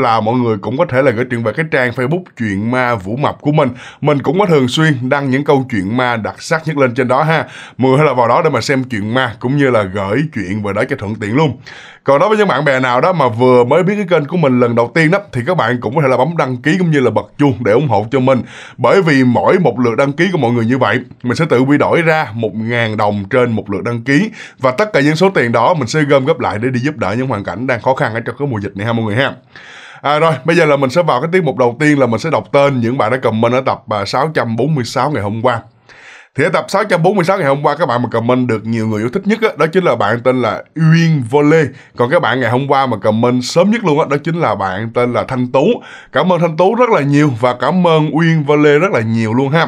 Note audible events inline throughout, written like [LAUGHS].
là là mọi người cũng có thể là gửi chuyện về cái trang Facebook chuyện ma Vũ Mập của mình. Mình cũng có thường xuyên đăng những câu chuyện ma đặc sắc nhất lên trên đó ha. Mọi người là vào đó để mà xem chuyện ma cũng như là gửi chuyện về đó cho thuận tiện luôn. Còn đối với những bạn bè nào đó mà vừa mới biết cái kênh của mình lần đầu tiên đó thì các bạn cũng có thể là bấm đăng ký cũng như là bật chuông để ủng hộ cho mình. Bởi vì mỗi một lượt đăng ký của mọi người như vậy, mình sẽ tự quy đổi ra 1.000 đồng trên một lượt đăng ký và tất cả những số tiền đó mình sẽ gom góp lại để đi giúp đỡ những hoàn cảnh đang khó khăn ở trong cái mùa dịch này ha mọi người ha. À, rồi, bây giờ là mình sẽ vào cái tiết mục đầu tiên là mình sẽ đọc tên những bạn đã comment ở tập 646 à, ngày hôm qua. Thì ở tập 646 ngày hôm qua các bạn mà comment được nhiều người yêu thích nhất đó, đó chính là bạn tên là Uyên Volley. Còn các bạn ngày hôm qua mà comment sớm nhất luôn đó, đó chính là bạn tên là Thanh Tú. Cảm ơn Thanh Tú rất là nhiều và cảm ơn Uyên Volley rất là nhiều luôn ha.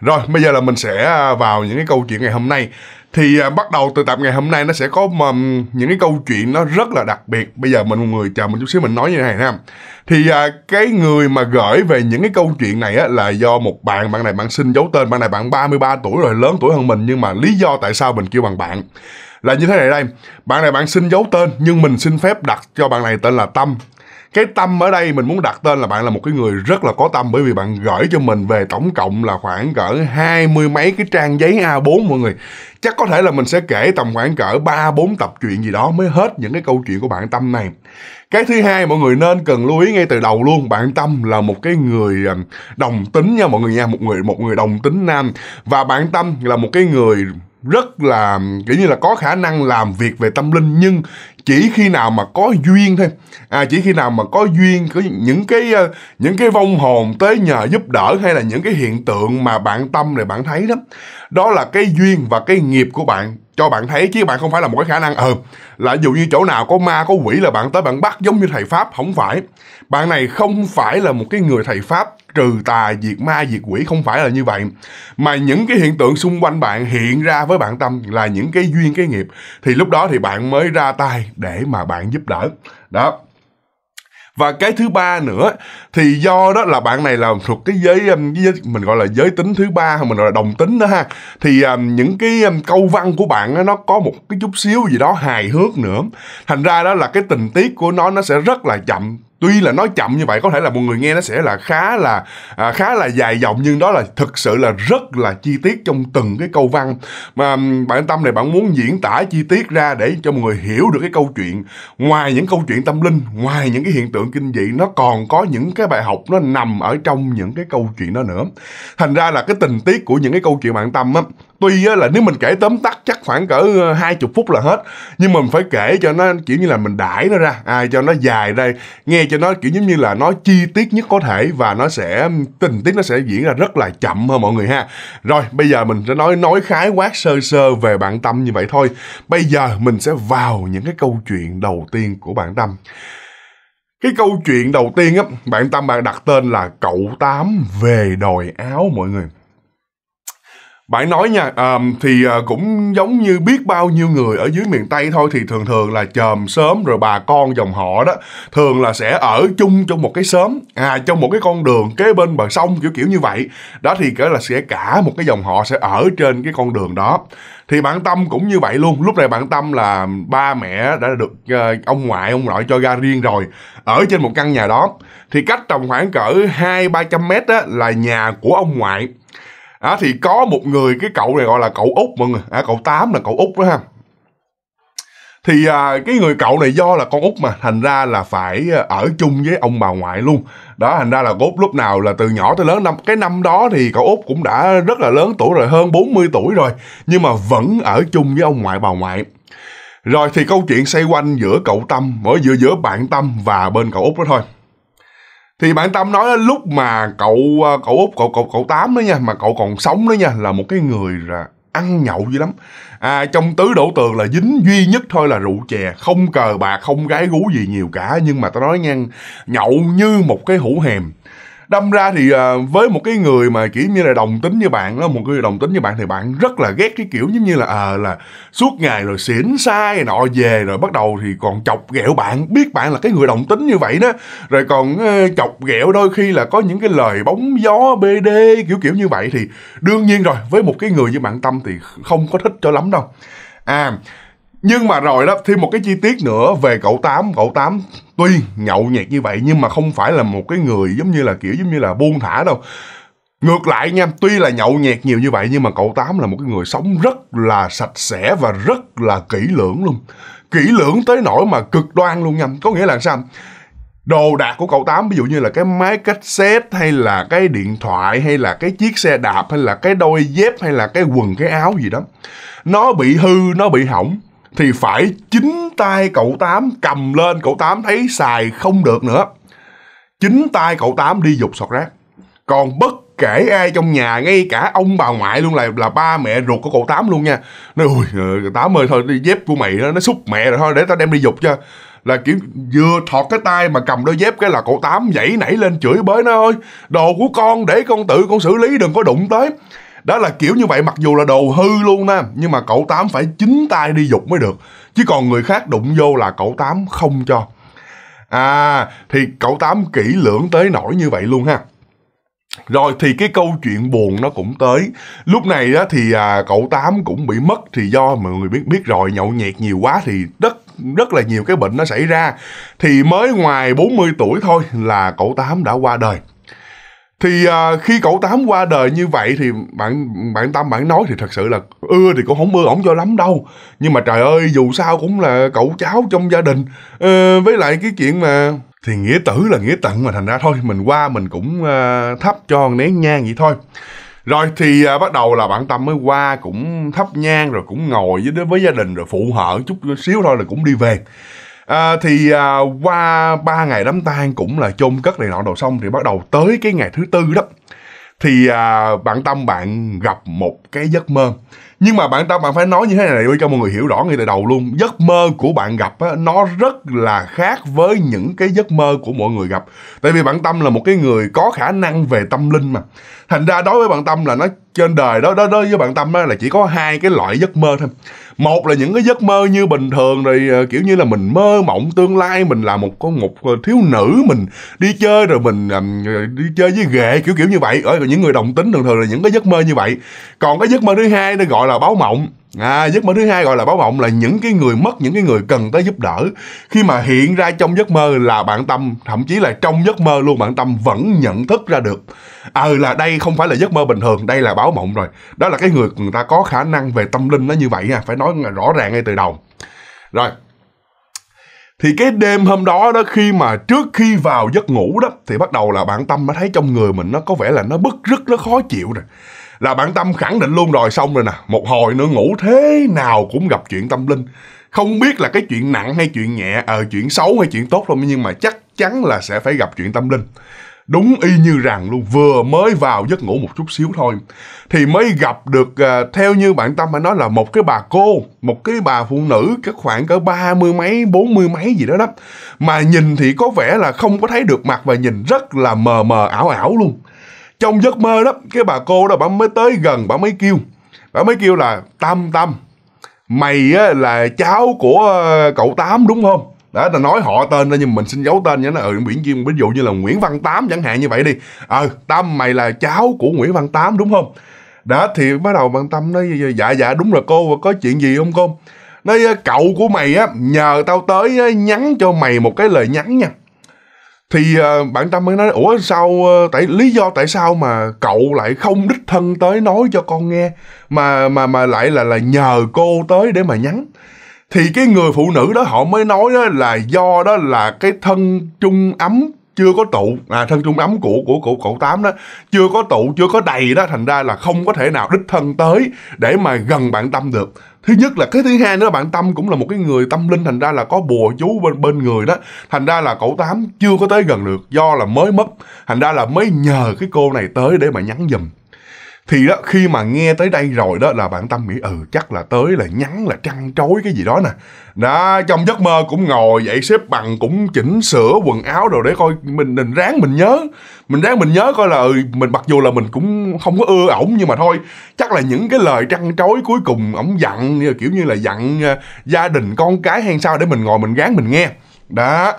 Rồi, bây giờ là mình sẽ à, vào những cái câu chuyện ngày hôm nay thì à, bắt đầu từ tập ngày hôm nay nó sẽ có mà, những cái câu chuyện nó rất là đặc biệt bây giờ mình một người chờ mình chút xíu mình nói như thế này ha thì à, cái người mà gửi về những cái câu chuyện này á, là do một bạn bạn này bạn xin giấu tên bạn này bạn 33 tuổi rồi lớn tuổi hơn mình nhưng mà lý do tại sao mình kêu bằng bạn là như thế này đây bạn này bạn xin giấu tên nhưng mình xin phép đặt cho bạn này tên là tâm cái tâm ở đây mình muốn đặt tên là bạn là một cái người rất là có tâm bởi vì bạn gửi cho mình về tổng cộng là khoảng cỡ hai mươi mấy cái trang giấy A4 mọi người chắc có thể là mình sẽ kể tầm khoảng cỡ ba bốn tập chuyện gì đó mới hết những cái câu chuyện của bạn tâm này cái thứ hai mọi người nên cần lưu ý ngay từ đầu luôn bạn tâm là một cái người ờ, đồng tính nha mọi người nha một người một người đồng tính nam và bạn tâm là một cái người rất là kiểu như là có khả năng làm việc về tâm linh nhưng chỉ khi nào mà có duyên thôi à chỉ khi nào mà có duyên có những cái ờ, những cái vong hồn tới nhờ giúp đỡ hay là những cái hiện tượng mà bạn tâm này bạn thấy đó đó là cái duyên và cái nghiệp của bạn cho bạn thấy chứ bạn không phải là một cái khả năng ờ ừ, là dù như chỗ nào có ma có quỷ là bạn tới bạn bắt giống như thầy pháp không phải bạn này không phải là một cái người thầy pháp trừ tà diệt ma diệt quỷ không phải là như vậy mà những cái hiện tượng xung quanh bạn hiện ra với bạn tâm là những cái duyên cái nghiệp thì lúc đó thì bạn mới ra tay để mà bạn giúp đỡ đó và cái thứ ba nữa thì do đó là bạn này là thuộc cái giới, um, giới mình gọi là giới tính thứ ba mình gọi là đồng tính đó ha thì um, những cái um, câu văn của bạn đó, nó có một cái chút xíu gì đó hài hước nữa thành ra đó là cái tình tiết của nó nó sẽ rất là chậm tuy là nói chậm như vậy có thể là một người nghe nó sẽ là khá là à, khá là dài dòng nhưng đó là thực sự là rất là chi tiết trong từng cái câu văn mà bạn tâm này bạn muốn diễn tả chi tiết ra để cho mọi người hiểu được cái câu chuyện ngoài những câu chuyện tâm linh ngoài những cái hiện tượng kinh dị nó còn có những cái bài học nó nằm ở trong những cái câu chuyện đó nữa thành ra là cái tình tiết của những cái câu chuyện bạn tâm á tuy là nếu mình kể tóm tắt chắc khoảng cỡ ờ, hai chục phút là hết nhưng mình phải kể cho nó kiểu như là mình đãi nó ra à, cho nó dài đây nghe cho nó kiểu giống như là nó chi tiết nhất có thể và nó sẽ tình tiết nó sẽ diễn ra rất là chậm hơn mọi người ha rồi bây giờ mình sẽ nói nói khái quát sơ sơ về bạn tâm như vậy thôi bây giờ mình sẽ vào những cái câu chuyện đầu tiên của bạn tâm cái câu chuyện đầu tiên á bạn tâm bạn đặt tên là cậu tám về đòi áo mọi người bạn nói nha um, thì ờ, cũng giống như biết bao nhiêu người ở dưới miền tây thôi thì thường thường là chòm sớm rồi bà con dòng họ đó thường là sẽ ở chung trong một cái xóm à trong một cái con đường kế bên bờ sông kiểu kiểu như vậy đó thì cỡ là sẽ cả một cái dòng họ sẽ ở trên cái con đường đó thì bạn tâm cũng như vậy luôn lúc này bạn tâm là ba mẹ đã được ờ, ông ngoại ông nội cho ra riêng rồi ở trên một căn nhà đó thì cách tầm khoảng cỡ hai ba trăm mét á là nhà của ông ngoại à, thì có một người cái cậu này gọi là cậu út mọi người à, cậu tám là cậu út đó ha thì à, cái người cậu này do là con út mà thành ra là phải à, ở chung với ông bà ngoại luôn đó thành ra là út lúc nào là từ nhỏ tới lớn năm cái năm đó thì cậu út cũng đã rất là lớn tuổi rồi hơn 40 tuổi rồi nhưng mà vẫn ở chung với ông ngoại bà ngoại rồi thì câu chuyện xoay quanh giữa cậu tâm ở giữa giữa bạn tâm và bên cậu út đó thôi thì bạn tâm nói đó, lúc mà cậu ờ, cậu út cậu cậu cậu tám đó nha mà cậu còn sống đó nha là một cái người là ăn nhậu dữ lắm à, trong tứ đổ tường là dính duy nhất thôi là rượu chè không cờ bạc không gái gú gì nhiều cả nhưng mà tao nói nhanh nhậu như một cái hũ hèm đâm ra thì à, với một cái người mà kiểu như là đồng tính như bạn đó một cái người đồng tính như bạn thì bạn rất là ghét cái kiểu giống như là ờ à, là suốt ngày rồi xỉn sai nọ về rồi bắt đầu thì còn chọc ghẹo bạn biết bạn là cái người đồng tính như vậy đó rồi còn chọc ghẹo đôi khi là có những cái lời bóng gió bê đê kiểu kiểu như vậy thì đương nhiên rồi với một cái người như bạn tâm thì không có thích cho lắm đâu à nhưng mà rồi đó thêm một cái chi tiết nữa về cậu tám cậu tám tuy nhậu nhẹt như vậy nhưng mà không phải là một cái người giống như là kiểu giống như là buông thả đâu ngược lại nha tuy là nhậu nhẹt nhiều như vậy nhưng mà cậu tám là một cái người sống rất là sạch sẽ và rất là kỹ lưỡng luôn kỹ lưỡng tới nỗi mà cực đoan luôn nha có nghĩa là sao đồ đạc của cậu tám ví dụ như là cái máy cassette hay là cái điện thoại hay là cái chiếc xe đạp hay là cái đôi dép hay là cái quần cái áo gì đó nó bị hư nó bị hỏng thì phải chính tay cậu tám cầm lên cậu tám thấy xài không được nữa chính tay cậu tám đi dục sọt rác còn bất kể ai trong nhà ngay cả ông bà ngoại luôn là là ba mẹ ruột của cậu tám luôn nha nói ui tám ơi thôi đi dép của mày nó, nó xúc mẹ rồi thôi để tao đem đi dục cho là kiểu vừa thọt cái tay mà cầm đôi dép cái là cậu tám dãy nảy lên chửi bới nó ơi đồ của con để con tự con xử lý đừng có đụng tới đó là kiểu như vậy mặc dù là đồ hư luôn á nhưng mà cậu tám phải chính tay đi dục mới được chứ còn người khác đụng vô là cậu tám không cho à thì cậu tám kỹ lưỡng tới nổi như vậy luôn ha rồi thì cái câu chuyện buồn nó cũng tới lúc này á thì à, cậu tám cũng bị mất thì do mọi người biết biết rồi nhậu nhẹt nhiều quá thì rất rất là nhiều cái bệnh nó xảy ra thì mới ngoài 40 tuổi thôi là cậu tám đã qua đời thì à, khi cậu tám qua đời như vậy thì bạn bạn tâm bạn nói thì thật sự là ưa thì cũng không mưa ổng cho lắm đâu nhưng mà trời ơi dù sao cũng là cậu cháu trong gia đình à, với lại cái chuyện mà thì nghĩa tử là nghĩa tận mà thành ra thôi mình qua mình cũng à, thắp cho nén nhang vậy thôi rồi thì à, bắt đầu là bạn tâm mới qua cũng thắp nhang rồi cũng ngồi với với gia đình rồi phụ hở chút xíu thôi là cũng đi về à, thì à, qua ba ngày đám tang cũng là chôn cất này nọ đồ xong thì bắt đầu tới cái ngày thứ tư đó thì à, bạn tâm bạn gặp một cái giấc mơ nhưng mà bạn tâm bạn phải nói như thế này để cho mọi người hiểu rõ ngay từ đầu luôn giấc mơ của bạn gặp á, nó rất là khác với những cái giấc mơ của mọi người gặp tại vì bạn tâm là một cái người có khả năng về tâm linh mà thành ra đối với bạn tâm là nó trên đời đó đó đó với bạn tâm là chỉ có hai cái loại giấc mơ thôi một là những cái giấc mơ như bình thường rồi ờ, kiểu như là mình mơ mộng tương lai mình là một con một ờ, thiếu nữ mình đi chơi rồi mình đi chơi với ghệ kiểu kiểu như vậy ở những người đồng tính thường thường là những cái giấc mơ như vậy còn cái giấc mơ thứ hai nó gọi là báo mộng À, giấc mơ thứ hai gọi là báo mộng là những cái người mất những cái người cần tới giúp đỡ khi mà hiện ra trong giấc mơ là bạn tâm thậm chí là trong giấc mơ luôn bạn tâm vẫn nhận thức ra được ờ à, là đây không phải là giấc mơ bình thường đây là báo mộng rồi đó là cái người người ta có khả năng về tâm linh nó như vậy nha phải nói rõ ràng ngay từ đầu rồi thì cái đêm hôm đó đó khi mà trước khi vào giấc ngủ đó thì bắt đầu là bạn tâm nó thấy trong người mình nó có vẻ là nó bức rất nó khó chịu rồi là bạn tâm khẳng định luôn rồi xong rồi nè một hồi nữa ngủ thế nào cũng gặp chuyện tâm linh không biết là cái chuyện nặng hay chuyện nhẹ ờ à, chuyện xấu hay chuyện tốt không nhưng mà chắc chắn là sẽ phải gặp chuyện tâm linh đúng y như rằng luôn vừa mới vào giấc ngủ một chút xíu thôi thì mới gặp được uh, theo như bạn tâm phải nói là một cái bà cô một cái bà phụ nữ cái khoảng cỡ ba mươi mấy bốn mươi mấy gì đó đó mà nhìn thì có vẻ là không có thấy được mặt và nhìn rất là mờ mờ ảo ảo luôn trong giấc mơ đó cái bà cô đó bà mới tới gần bà mới kêu bà mới kêu là tâm tâm mày á, là cháu của ờ, cậu tám đúng không đó là nói họ tên ra nhưng mình xin giấu tên nhá là ừ biển viên ví dụ như là nguyễn văn tám chẳng hạn như vậy đi ờ tâm mày là cháu của nguyễn văn tám đúng không đó thì bắt đầu bằng tâm nói dạ, dạ dạ đúng rồi cô có chuyện gì không cô nói ờ, cậu của mày á nhờ tao tới nhắn cho mày một cái lời nhắn nha thì uh, bạn tâm mới nói ủa sao uh, tại lý do tại sao mà cậu lại không đích thân tới nói cho con nghe mà mà mà lại là là nhờ cô tới để mà nhắn thì cái người phụ nữ đó họ mới nói đó là do đó là cái thân trung ấm chưa có tụ à thân trung ấm của của của cậu tám đó chưa có tụ chưa có đầy đó thành ra là không có thể nào đích thân tới để mà gần bạn tâm được thứ nhất là cái thứ hai nữa là bạn tâm cũng là một cái người tâm linh thành ra là có bùa chú bên bên người đó thành ra là cậu tám chưa có tới gần được do là mới mất thành ra là mới nhờ cái cô này tới để mà nhắn giùm thì đó khi mà nghe tới đây rồi đó là bạn tâm nghĩ ừ chắc là tới là nhắn là trăn trối cái gì đó nè đó trong giấc mơ cũng ngồi dậy xếp bằng cũng chỉnh sửa quần áo rồi để coi mình mình ráng mình nhớ mình ráng mình nhớ coi là ừ, mình mặc dù là mình cũng không có ưa ổng nhưng mà thôi chắc là những cái lời trăn trối cuối cùng ổng dặn kiểu như là dặn à, gia đình con cái hay sao để mình ngồi mình gán mình nghe đó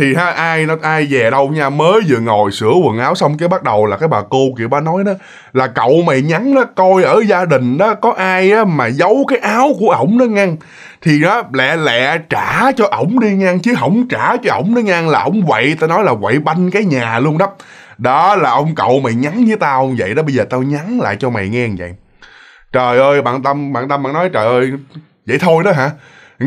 thì ha ai nó ai về đâu nha mới vừa ngồi sửa quần áo xong cái bắt đầu là cái bà cô kiểu ba nói đó là cậu mày nhắn đó coi ở gia đình đó có ai á mà giấu cái áo của ổng đó ngăn thì đó lẹ lẹ trả cho ổng đi ngang chứ không trả cho ổng đó ngang là ổng quậy tao nói là quậy banh cái nhà luôn đó đó là ông cậu mày nhắn với tao vậy đó bây giờ tao nhắn lại cho mày nghe vậy trời ơi bạn tâm bạn tâm bạn nói trời ơi vậy thôi đó hả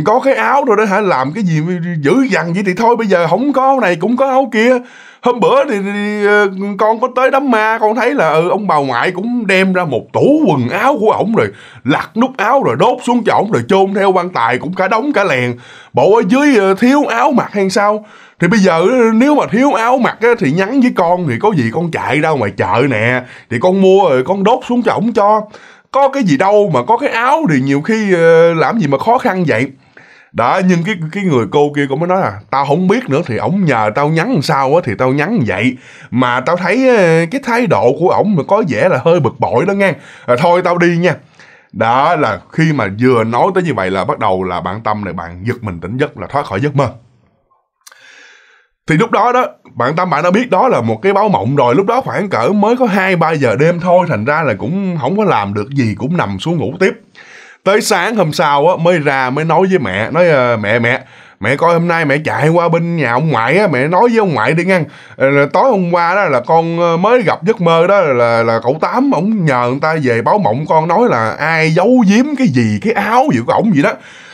có cái áo rồi đó hả làm cái gì dữ dằn vậy thì thôi bây giờ không có này cũng có áo kia hôm bữa thì, thì ờ, con có tới đám ma con thấy là ừ, ông bà ngoại cũng đem ra một tủ quần áo của ổng rồi lặt nút áo rồi đốt xuống cho ổng rồi chôn theo quan tài cũng cả đống cả lèn bộ ở dưới ờ, thiếu áo mặc hay sao thì bây giờ ờ, nếu mà thiếu áo mặc á, thì nhắn với con thì có gì con chạy ra ngoài chợ nè thì con mua rồi con đốt xuống cho ổng cho có cái gì đâu mà có cái áo thì nhiều khi làm gì mà khó khăn vậy đó nhưng cái cái người cô kia cũng mới nói là tao không biết nữa thì ổng nhờ tao nhắn sao á thì tao nhắn vậy mà tao thấy ờ, cái thái độ của ổng mà có vẻ là hơi bực bội đó nghe à, thôi tao đi nha đó là khi mà vừa nói tới như vậy là bắt đầu là bạn tâm này bạn giật mình tỉnh giấc là thoát khỏi giấc mơ thì lúc đó đó bạn tâm bạn đã biết đó là một cái báo mộng rồi lúc đó khoảng cỡ mới có hai ba giờ đêm thôi thành ra là cũng không có làm được gì cũng nằm xuống ngủ tiếp tới sáng hôm sau á mới ra mới nói với mẹ nói ờ, mẹ mẹ mẹ coi hôm nay mẹ chạy qua bên nhà ông ngoại á mẹ nói với ông ngoại đi ngăn ờ, tối hôm qua đó là con ờ, mới gặp giấc mơ đó là là cậu tám ổng nhờ người ta về báo mộng con nói là ai giấu giếm cái gì cái áo gì của ổng gì đó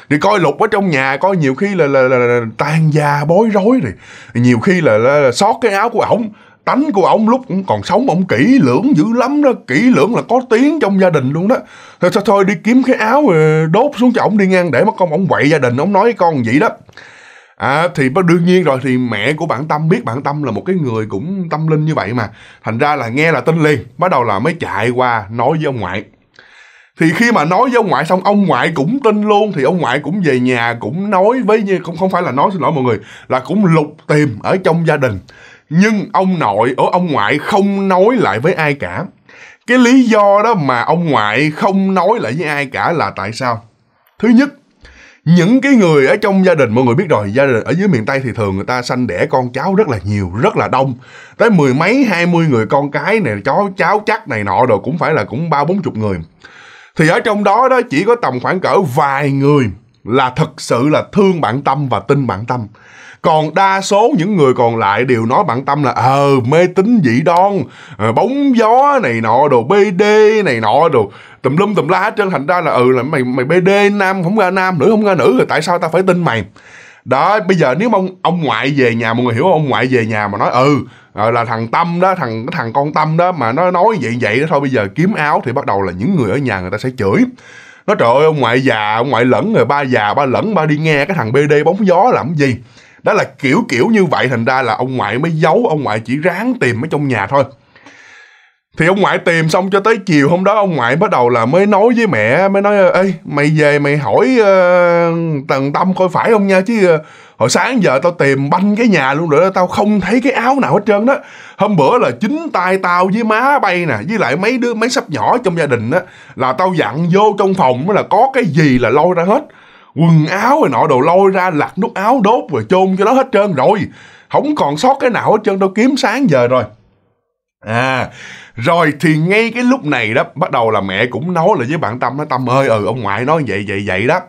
thì coi lục ở trong nhà coi nhiều khi là là, là, là tan da bối rối rồi nhiều khi là, là, là sót cái áo của ổng tánh của ông lúc cũng còn sống ông kỹ lưỡng dữ lắm đó kỹ lưỡng là có tiếng trong gia đình luôn đó thôi thôi, thôi đi kiếm cái áo ờ, đốt xuống cho ông đi ngang để mà con ông quậy gia đình ông nói con vậy đó à, thì đương nhiên rồi thì mẹ của bạn tâm biết bạn tâm là một cái người cũng tâm linh như vậy mà thành ra là nghe là tin liền bắt đầu là mới chạy qua nói với ông ngoại thì khi mà nói với ông ngoại xong ông ngoại cũng tin luôn thì ông ngoại cũng về nhà cũng nói với như cũng không phải là nói xin lỗi mọi người là cũng lục tìm ở trong gia đình nhưng ông nội ở ông ngoại không nói lại với ai cả cái lý do đó mà ông ngoại không nói lại với ai cả là tại sao thứ nhất những cái người ở trong gia đình mọi người biết rồi gia đình ở dưới miền tây thì thường người ta sanh đẻ con cháu rất là nhiều rất là đông tới mười mấy hai mươi người con cái này cháu cháu chắc này nọ rồi cũng phải là cũng ba bốn chục người thì ở trong đó đó chỉ có tầm khoảng cỡ vài người là thật sự là thương bạn tâm và tin bạn tâm còn đa số những người còn lại đều nói bản tâm là ờ mê tín dị đoan ờ, bóng gió này nọ đồ bd này nọ đồ tùm lum tùm la hết trơn thành ra là ừ là mày mày bd nam không ra nam nữ không ra nữ rồi tại sao ta phải tin mày đó bây giờ nếu mà ông, ông ngoại về nhà mọi người hiểu không ông ngoại về nhà mà nói ừ ờ, là thằng tâm đó thằng thằng con tâm đó mà nó nói vậy vậy đó thôi bây giờ kiếm áo thì bắt đầu là những người ở nhà người ta sẽ chửi nó trời ơi ông ngoại già ông ngoại lẫn rồi ba già ba lẫn ba đi nghe cái thằng bd bóng gió làm gì đó là kiểu kiểu như vậy thành ra là ông ngoại mới giấu ông ngoại chỉ ráng tìm ở trong nhà thôi thì ông ngoại tìm xong cho tới chiều hôm đó ông ngoại bắt đầu là mới nói với mẹ mới nói ê mày về mày hỏi uh, tần tâm coi phải không nha chứ uh, hồi sáng giờ tao tìm banh cái nhà luôn rồi tao không thấy cái áo nào hết trơn đó hôm bữa là chính tay tao với má bay nè với lại mấy đứa mấy sắp nhỏ trong gia đình á là tao dặn vô trong phòng là có cái gì là lôi ra hết quần áo rồi nọ đồ lôi ra lặt nút áo đốt rồi chôn cho nó hết trơn rồi không còn sót cái nào hết trơn đâu kiếm sáng giờ rồi à rồi thì ngay cái lúc này đó bắt đầu là mẹ cũng nói là với bạn tâm nó tâm ơi ừ ông ngoại nói vậy vậy vậy đó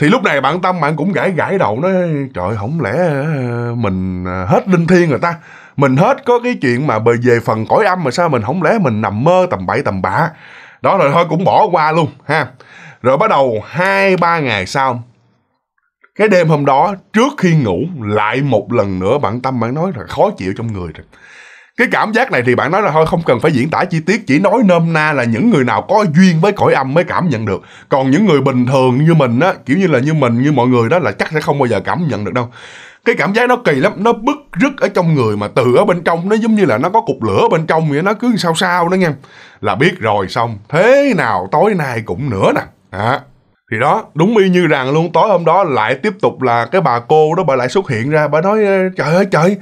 thì lúc này bạn tâm bạn cũng gãi gãi đầu nói trời không lẽ à, mình à, hết linh thiêng rồi ta mình hết có cái chuyện mà bề về phần cõi âm mà sao mình không lẽ mình nằm mơ tầm bậy tầm bạ đó rồi thôi cũng bỏ qua luôn ha rồi bắt đầu hai ba ngày sau cái đêm hôm đó trước khi ngủ lại một lần nữa bạn tâm bạn nói là khó chịu trong người rồi cái cảm giác này thì bạn nói là thôi không cần phải diễn tả chi tiết chỉ nói nôm na là những người nào có duyên với cõi âm mới cảm nhận được còn những người bình thường như mình á kiểu như là như mình như mọi người đó là chắc sẽ không bao giờ cảm nhận được đâu cái cảm giác nó kỳ lắm nó bức rứt ở trong người mà từ ở bên trong nó giống như là nó có cục lửa bên trong vậy nó cứ sao sao đó nha là biết rồi xong thế nào tối nay cũng nữa nè à, thì đó đúng y như rằng luôn tối hôm đó lại tiếp tục là cái bà cô đó bà lại xuất hiện ra bà nói trời ơi trời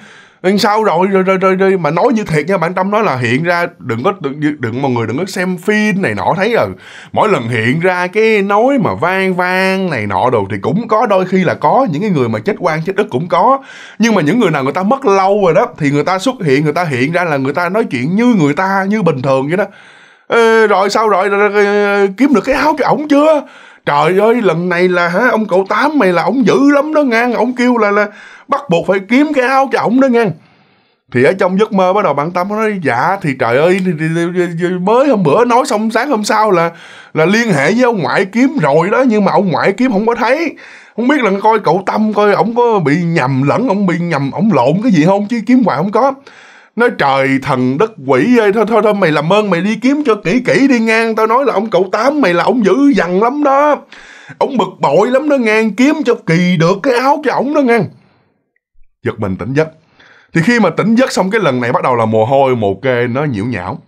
sao rồi rồi rồi rồi, mà nói như thiệt nha bạn tâm nói là hiện ra đừng có đừng, đừng mọi người đừng có xem phim này nọ thấy rồi mỗi lần hiện ra cái nói mà vang vang này nọ đồ thì cũng có đôi khi là có những cái người mà chết quan chết đất cũng có nhưng mà những người nào người ta mất lâu rồi đó thì người ta xuất hiện người ta hiện ra là người ta nói chuyện như người ta như bình thường vậy đó Ê, rồi sao rồi, rồi, rồi, rồi kiếm được cái áo cho ổng chưa trời ơi lần này là hả ông cậu tám mày là ổng dữ lắm đó ngang ổng kêu là là bắt buộc phải kiếm cái áo cho ổng đó ngang thì ở trong giấc mơ bắt đầu bạn tâm nói dạ thì trời ơi thì, thì, thì, thì, mới hôm bữa nói xong sáng hôm sau là là liên hệ với ông ngoại kiếm rồi đó nhưng mà ông ngoại kiếm không có thấy không biết là coi cậu tâm coi ổng có bị nhầm lẫn ổng bị nhầm ổng lộn cái gì không chứ kiếm hoài không có nói trời thần đất quỷ ơi thôi thôi thôi mày làm ơn mày đi kiếm cho kỹ kỹ đi ngang tao nói là ông cậu tám mày là ông dữ dằn lắm đó ông bực bội lắm đó ngang kiếm cho kỳ được cái áo cho ổng đó ngang giật mình tỉnh giấc thì khi mà tỉnh giấc xong cái lần này bắt đầu là mồ hôi mồ kê nó nhiễu nhão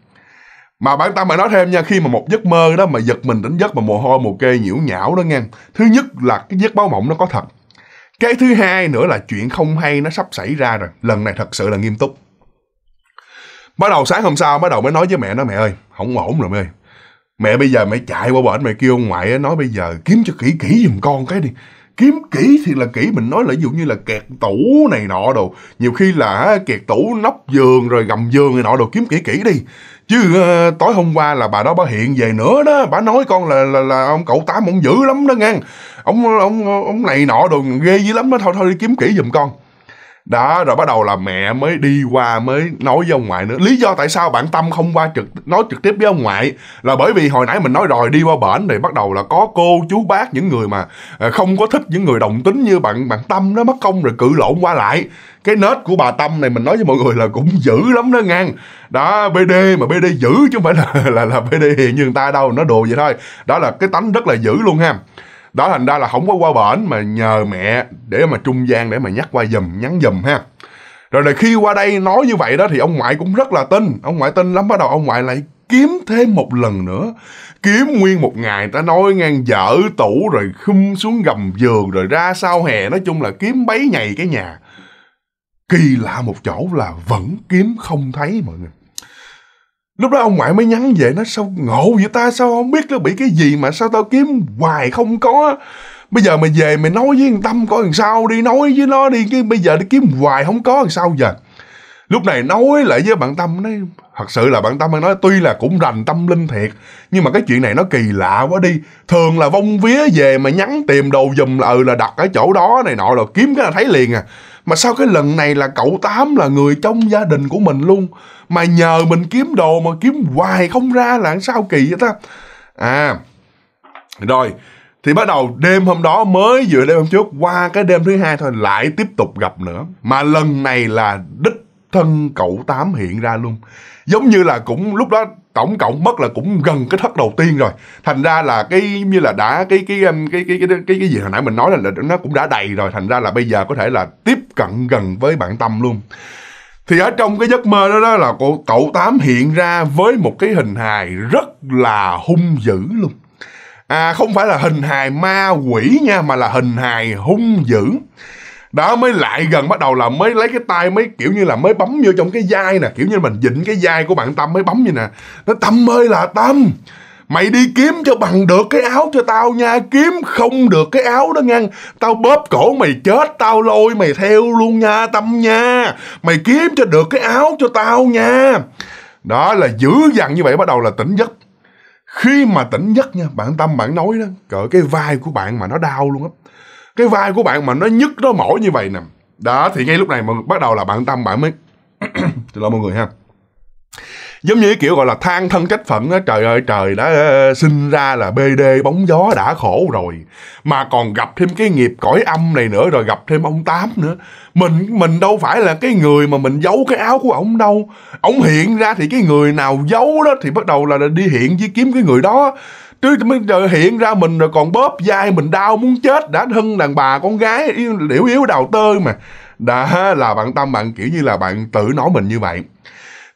mà bản tâm mày nói thêm nha khi mà một giấc mơ đó mà giật mình tỉnh giấc mà mồ hôi mồ kê nhiễu nhão đó ngang thứ nhất là cái giấc báo mộng nó có thật cái thứ hai nữa là chuyện không hay nó sắp xảy ra rồi lần này thật sự là nghiêm túc bắt đầu sáng hôm sau bắt đầu mới nói với mẹ nó mẹ ơi không ổn rồi mẹ ơi mẹ bây giờ mẹ chạy qua bển mẹ kêu ông ngoại nói bây giờ kiếm cho kỹ kỹ giùm con cái đi kiếm kỹ thì là kỹ mình nói là ví dụ như là kẹt tủ này nọ đồ nhiều khi là kẹt tủ nóc giường rồi gầm giường này nọ đồ kiếm kỹ kỹ đi chứ uh, tối hôm qua là bà đó bà hiện về nữa đó bà nói con là là, là ông cậu tám ông dữ lắm đó ngang ông ông ông này nọ đồ ghê dữ lắm đó thôi thôi đi kiếm kỹ giùm con đó rồi bắt đầu là mẹ mới đi qua mới nói với ông ngoại nữa lý do tại sao bạn tâm không qua trực nói trực tiếp với ông ngoại là bởi vì hồi nãy mình nói rồi đi qua bển thì bắt đầu là có cô chú bác những người mà ờ, không có thích những người đồng tính như bạn bạn tâm nó mất công rồi cự lộn qua lại cái nết của bà tâm này mình nói với mọi người là cũng dữ lắm đó ngang đó bd mà bd dữ chứ không phải là là là bd hiền như người ta đâu nó đồ vậy thôi đó là cái tánh rất là dữ luôn ha đó thành ra là không có qua bển mà nhờ mẹ để mà trung gian để mà nhắc qua giùm nhắn giùm ha rồi là khi qua đây nói như vậy đó thì ông ngoại cũng rất là tin ông ngoại tin lắm bắt đầu ông ngoại lại kiếm thêm một lần nữa kiếm nguyên một ngày ta nói ngang dở tủ rồi khum xuống gầm giường rồi ra sau hè nói chung là kiếm bấy nhầy cái nhà kỳ lạ một chỗ là vẫn kiếm không thấy mọi người Lúc đó ông ngoại mới nhắn về nó sao ngộ vậy ta sao không biết nó bị cái gì mà sao tao kiếm hoài không có bây giờ mày về mày nói với thằng Tâm coi làm sao đi nói với nó đi cái bây giờ đi kiếm hoài không có làm sao giờ lúc này nói lại với bạn Tâm nói thật sự là bạn Tâm nói tuy là cũng rành tâm linh thiệt nhưng mà cái chuyện này nó kỳ lạ quá đi thường là vong vía về mà nhắn tìm đồ dùm là ừ là đặt ở chỗ đó này nọ rồi kiếm cái là thấy liền à mà sao cái lần này là cậu tám là người trong gia đình của mình luôn mà nhờ mình kiếm đồ mà kiếm hoài không ra là sao kỳ vậy ta à rồi thì bắt đầu đêm hôm đó mới vừa đêm hôm trước qua cái đêm thứ hai thôi lại tiếp tục gặp nữa mà lần này là đích thân cậu tám hiện ra luôn giống như là cũng lúc đó tổng cộng mất là cũng gần cái thất đầu tiên rồi thành ra là cái như là đã cái cái cái cái cái cái, cái, gì hồi nãy mình nói là, là nó cũng đã đầy rồi thành ra là bây giờ có thể là tiếp cận gần với bạn tâm luôn thì ở trong cái giấc mơ đó đó là cậu, cậu tám hiện ra với một cái hình hài rất là hung dữ luôn à không phải là hình hài ma quỷ nha mà là hình hài hung dữ đó mới lại gần bắt đầu là mới lấy cái tay mới kiểu như là mới bấm vô trong cái dai nè kiểu như mình dịnh cái dai của bạn tâm mới bấm như nè nó tâm ơi là tâm mày đi kiếm cho bằng được cái áo cho tao nha kiếm không được cái áo đó ngăn tao bóp cổ mày chết tao lôi mày theo luôn nha tâm nha mày kiếm cho được cái áo cho tao nha đó là dữ dằn như vậy bắt đầu là tỉnh giấc khi mà tỉnh giấc nha bạn tâm bạn nói đó cỡ cái vai của bạn mà nó đau luôn á cái vai của bạn mà nó nhức nó mỏi như vậy nè đó thì ngay lúc này mà bắt đầu là bạn tâm bạn mới [CLEARS THROAT] xin lỗi mọi người ha giống như cái kiểu gọi là than thân trách phận á trời ơi trời đã ờ, sinh ra là bd bóng gió đã khổ rồi mà còn gặp thêm cái nghiệp cõi âm này nữa rồi gặp thêm ông tám nữa mình mình đâu phải là cái người mà mình giấu cái áo của ổng đâu ổng hiện ra thì cái người nào giấu đó thì bắt đầu là đi hiện đi kiếm cái người đó chứ bây giờ hiện ra mình rồi còn bóp dai mình đau muốn chết đã thân đàn bà con gái yếu yếu đầu tơi mà đã là bạn tâm bạn kiểu như là bạn tự nói mình như vậy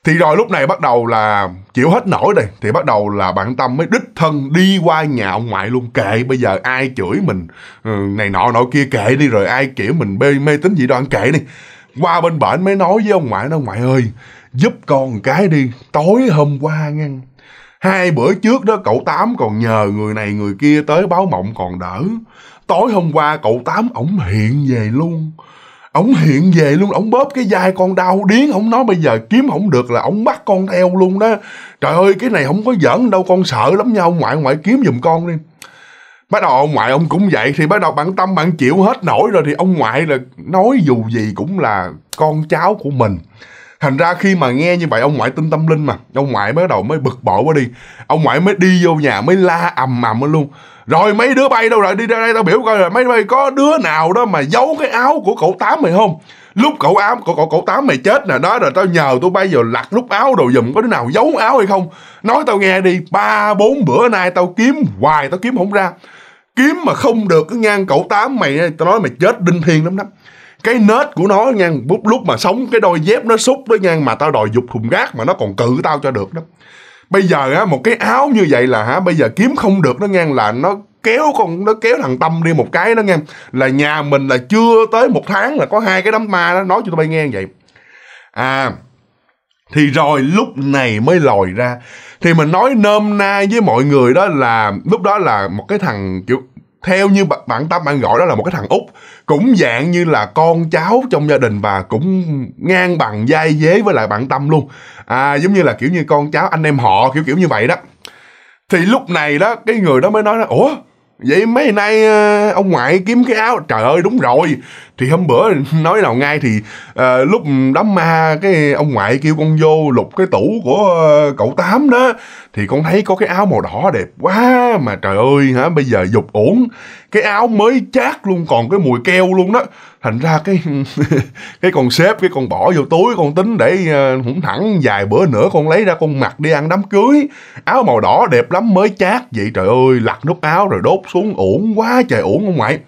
thì rồi lúc này bắt đầu là chịu hết nổi rồi thì bắt đầu là bạn tâm mới đích thân đi qua nhà ông ngoại luôn kệ bây giờ ai chửi mình ừ, này nọ nọ kia kệ đi rồi ai kiểu mình mê, mê tín dị đoan kệ đi qua bên bển mới nói với ông ngoại ông ngoại ơi giúp con cái đi tối hôm qua ngăn Hai bữa trước đó cậu Tám còn nhờ người này người kia tới báo mộng còn đỡ. Tối hôm qua cậu Tám ổng hiện về luôn. Ổng hiện về luôn, ổng bóp cái vai con đau điếng, ổng nói bây giờ kiếm không được là ổng bắt con theo luôn đó. Trời ơi, cái này không có giỡn đâu, con sợ lắm nha ông ngoại, ngoại kiếm giùm con đi. Bắt đầu ông ngoại ông cũng vậy thì bắt đầu bạn tâm bạn chịu hết nổi rồi thì ông ngoại là nói dù gì cũng là con cháu của mình thành ra khi mà nghe như vậy ông ngoại tin tâm linh mà ông ngoại mới đầu mới bực bội quá đi ông ngoại mới đi vô nhà mới la ầm ầm luôn rồi mấy đứa bay đâu rồi đi ra đây tao biểu coi là mấy mày có đứa nào đó mà giấu cái áo của cậu tám mày không lúc cậu ám cậu cậu, cậu tám mày chết nè đó rồi tao nhờ tụi bay giờ lặt lúc áo đồ giùm có đứa nào giấu áo hay không nói tao nghe đi ba bốn bữa nay tao kiếm hoài tao kiếm không ra kiếm mà không được cái ngang cậu tám mày tao nói mày chết đinh thiên lắm đó cái nết của nó nha lúc lúc mà sống cái đôi dép nó xúc đó nha mà tao đòi dục thùng rác mà nó còn cự tao cho được đó bây giờ á một cái áo như vậy là hả bây giờ kiếm không được nó ngang là nó kéo con nó kéo thằng tâm đi một cái nó ngang là nhà mình là chưa tới một tháng là có hai cái đám ma nó nói cho tụi bay nghe vậy à thì rồi lúc này mới lòi ra thì mình nói nôm na với mọi người đó là lúc đó là một cái thằng kiểu theo như bạn tâm bạn gọi đó là một cái thằng út cũng dạng như là con cháu trong gia đình và cũng ngang bằng giai dế với lại bạn tâm luôn à giống như là kiểu như con cháu anh em họ kiểu kiểu như vậy đó thì lúc này đó cái người đó mới nói là ủa vậy mấy nay ờ, ông ngoại kiếm cái áo trời ơi đúng rồi thì hôm bữa nói nào ngay thì à, lúc đám ma cái ông ngoại kêu con vô lục cái tủ của ờ, cậu tám đó thì con thấy có cái áo màu đỏ đẹp quá mà trời ơi hả bây giờ dục ổn cái áo mới chát luôn còn cái mùi keo luôn đó thành ra cái [LAUGHS] cái con xếp cái con bỏ vô túi con tính để ờ, hủng thẳng vài bữa nữa con lấy ra con mặc đi ăn đám cưới áo màu đỏ đẹp lắm mới chát vậy trời ơi lặt nút áo rồi đốt xuống uổng quá trời uổng không ngoại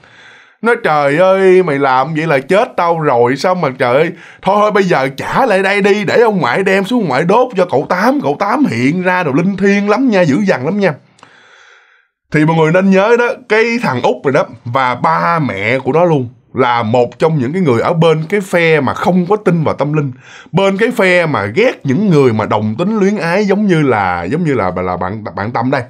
nói trời ơi mày làm vậy là chết tao rồi sao mà trời ơi thôi thôi bây giờ trả lại đây đi để ông ngoại đem xuống ngoại đốt cho cậu tám cậu tám hiện ra đồ linh thiêng lắm nha dữ dằn lắm nha thì mọi người nên nhớ đó cái thằng út rồi đó và ba mẹ của nó luôn là một trong những cái người ở bên cái phe mà không có tin vào tâm linh bên cái phe mà ghét những người mà đồng tính luyến ái giống như là giống như là là bạn bạn tâm đây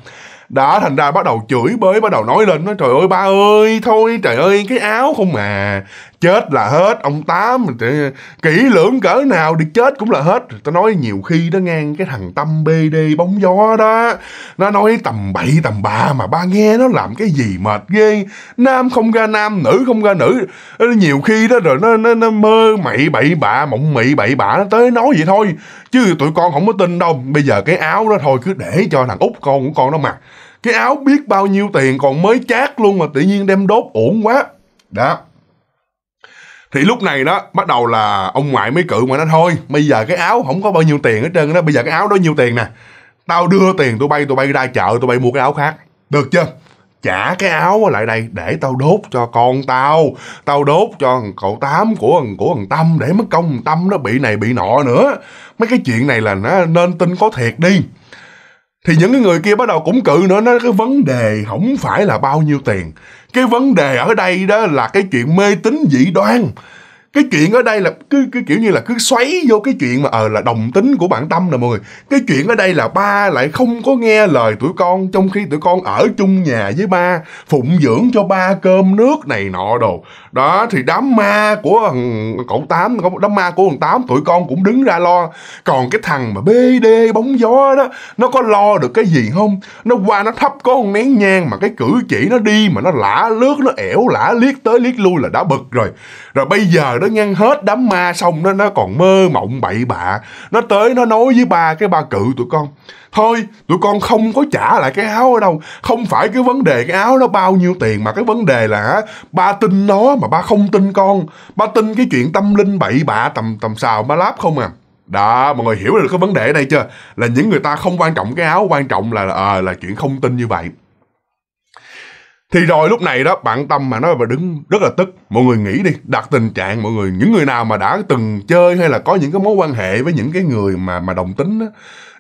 đã thành ra bắt đầu chửi bới bắt đầu nói lên nói trời ơi ba ơi thôi trời ơi cái áo không mà chết là hết ông tám trời, kỹ lưỡng cỡ nào đi chết cũng là hết tao nói nhiều khi đó ngang cái thằng tâm bd bóng gió đó nó nói tầm bậy tầm ba mà ba nghe nó làm cái gì mệt ghê nam không ra nam nữ không ra nữ ờ, nhiều khi đó rồi nó nó, nó mơ mậy bậy bạ mộng mị bậy bạ nó tới nói vậy thôi chứ tụi con không có tin đâu bây giờ cái áo đó thôi cứ để cho thằng út con của con nó mặc cái áo biết bao nhiêu tiền còn mới chát luôn mà tự nhiên đem đốt ổn quá đó thì lúc này đó bắt đầu là ông ngoại mới cự mà nó thôi bây giờ cái áo không có bao nhiêu tiền hết trơn đó bây giờ cái áo đó nhiêu tiền nè tao đưa tiền tụi bay tụi bay ra chợ tụi bay mua cái áo khác được chưa trả cái áo lại đây để tao đốt cho con tao tao đốt cho cậu tám của thằng của thằng tâm để mất công thằng tâm nó bị này bị nọ nữa mấy cái chuyện này là nó nên tin có thiệt đi thì những cái người kia bắt đầu cũng cự nữa nó cái vấn đề không phải là bao nhiêu tiền cái vấn đề ở đây đó là cái chuyện mê tín dị đoan cái chuyện ở đây là cứ, cứ kiểu như là cứ xoáy vô cái chuyện mà ờ à, là đồng tính của bạn tâm nè mọi người cái chuyện ở đây là ba lại không có nghe lời tụi con trong khi tụi con ở chung nhà với ba phụng dưỡng cho ba cơm nước này nọ đồ đó thì đám ma của thằng cậu tám đám ma của thằng tám tụi con cũng đứng ra lo còn cái thằng mà bê đê bóng gió đó nó có lo được cái gì không nó qua nó thấp có con nén nhang mà cái cử chỉ nó đi mà nó lả lướt nó ẻo lả liếc tới liếc lui là đã bực rồi rồi bây giờ nó ngăn hết đám ma xong nó nó còn mơ mộng bậy bạ nó tới nó nói với ba cái ba cự tụi con thôi tụi con không có trả lại cái áo ở đâu không phải cái vấn đề cái áo nó bao nhiêu tiền mà cái vấn đề là ba tin nó mà ba không tin con ba tin cái chuyện tâm linh bậy bạ tầm tầm xào ba láp không à đó mọi người hiểu được cái vấn đề ở đây chưa là những người ta không quan trọng cái áo quan trọng là à, là chuyện không tin như vậy thì rồi lúc này đó bạn tâm mà nói bà đứng rất là tức mọi người nghĩ đi đặt tình trạng mọi người những người nào mà đã từng chơi hay là có những cái mối quan hệ với những cái người mà mà đồng tính đó,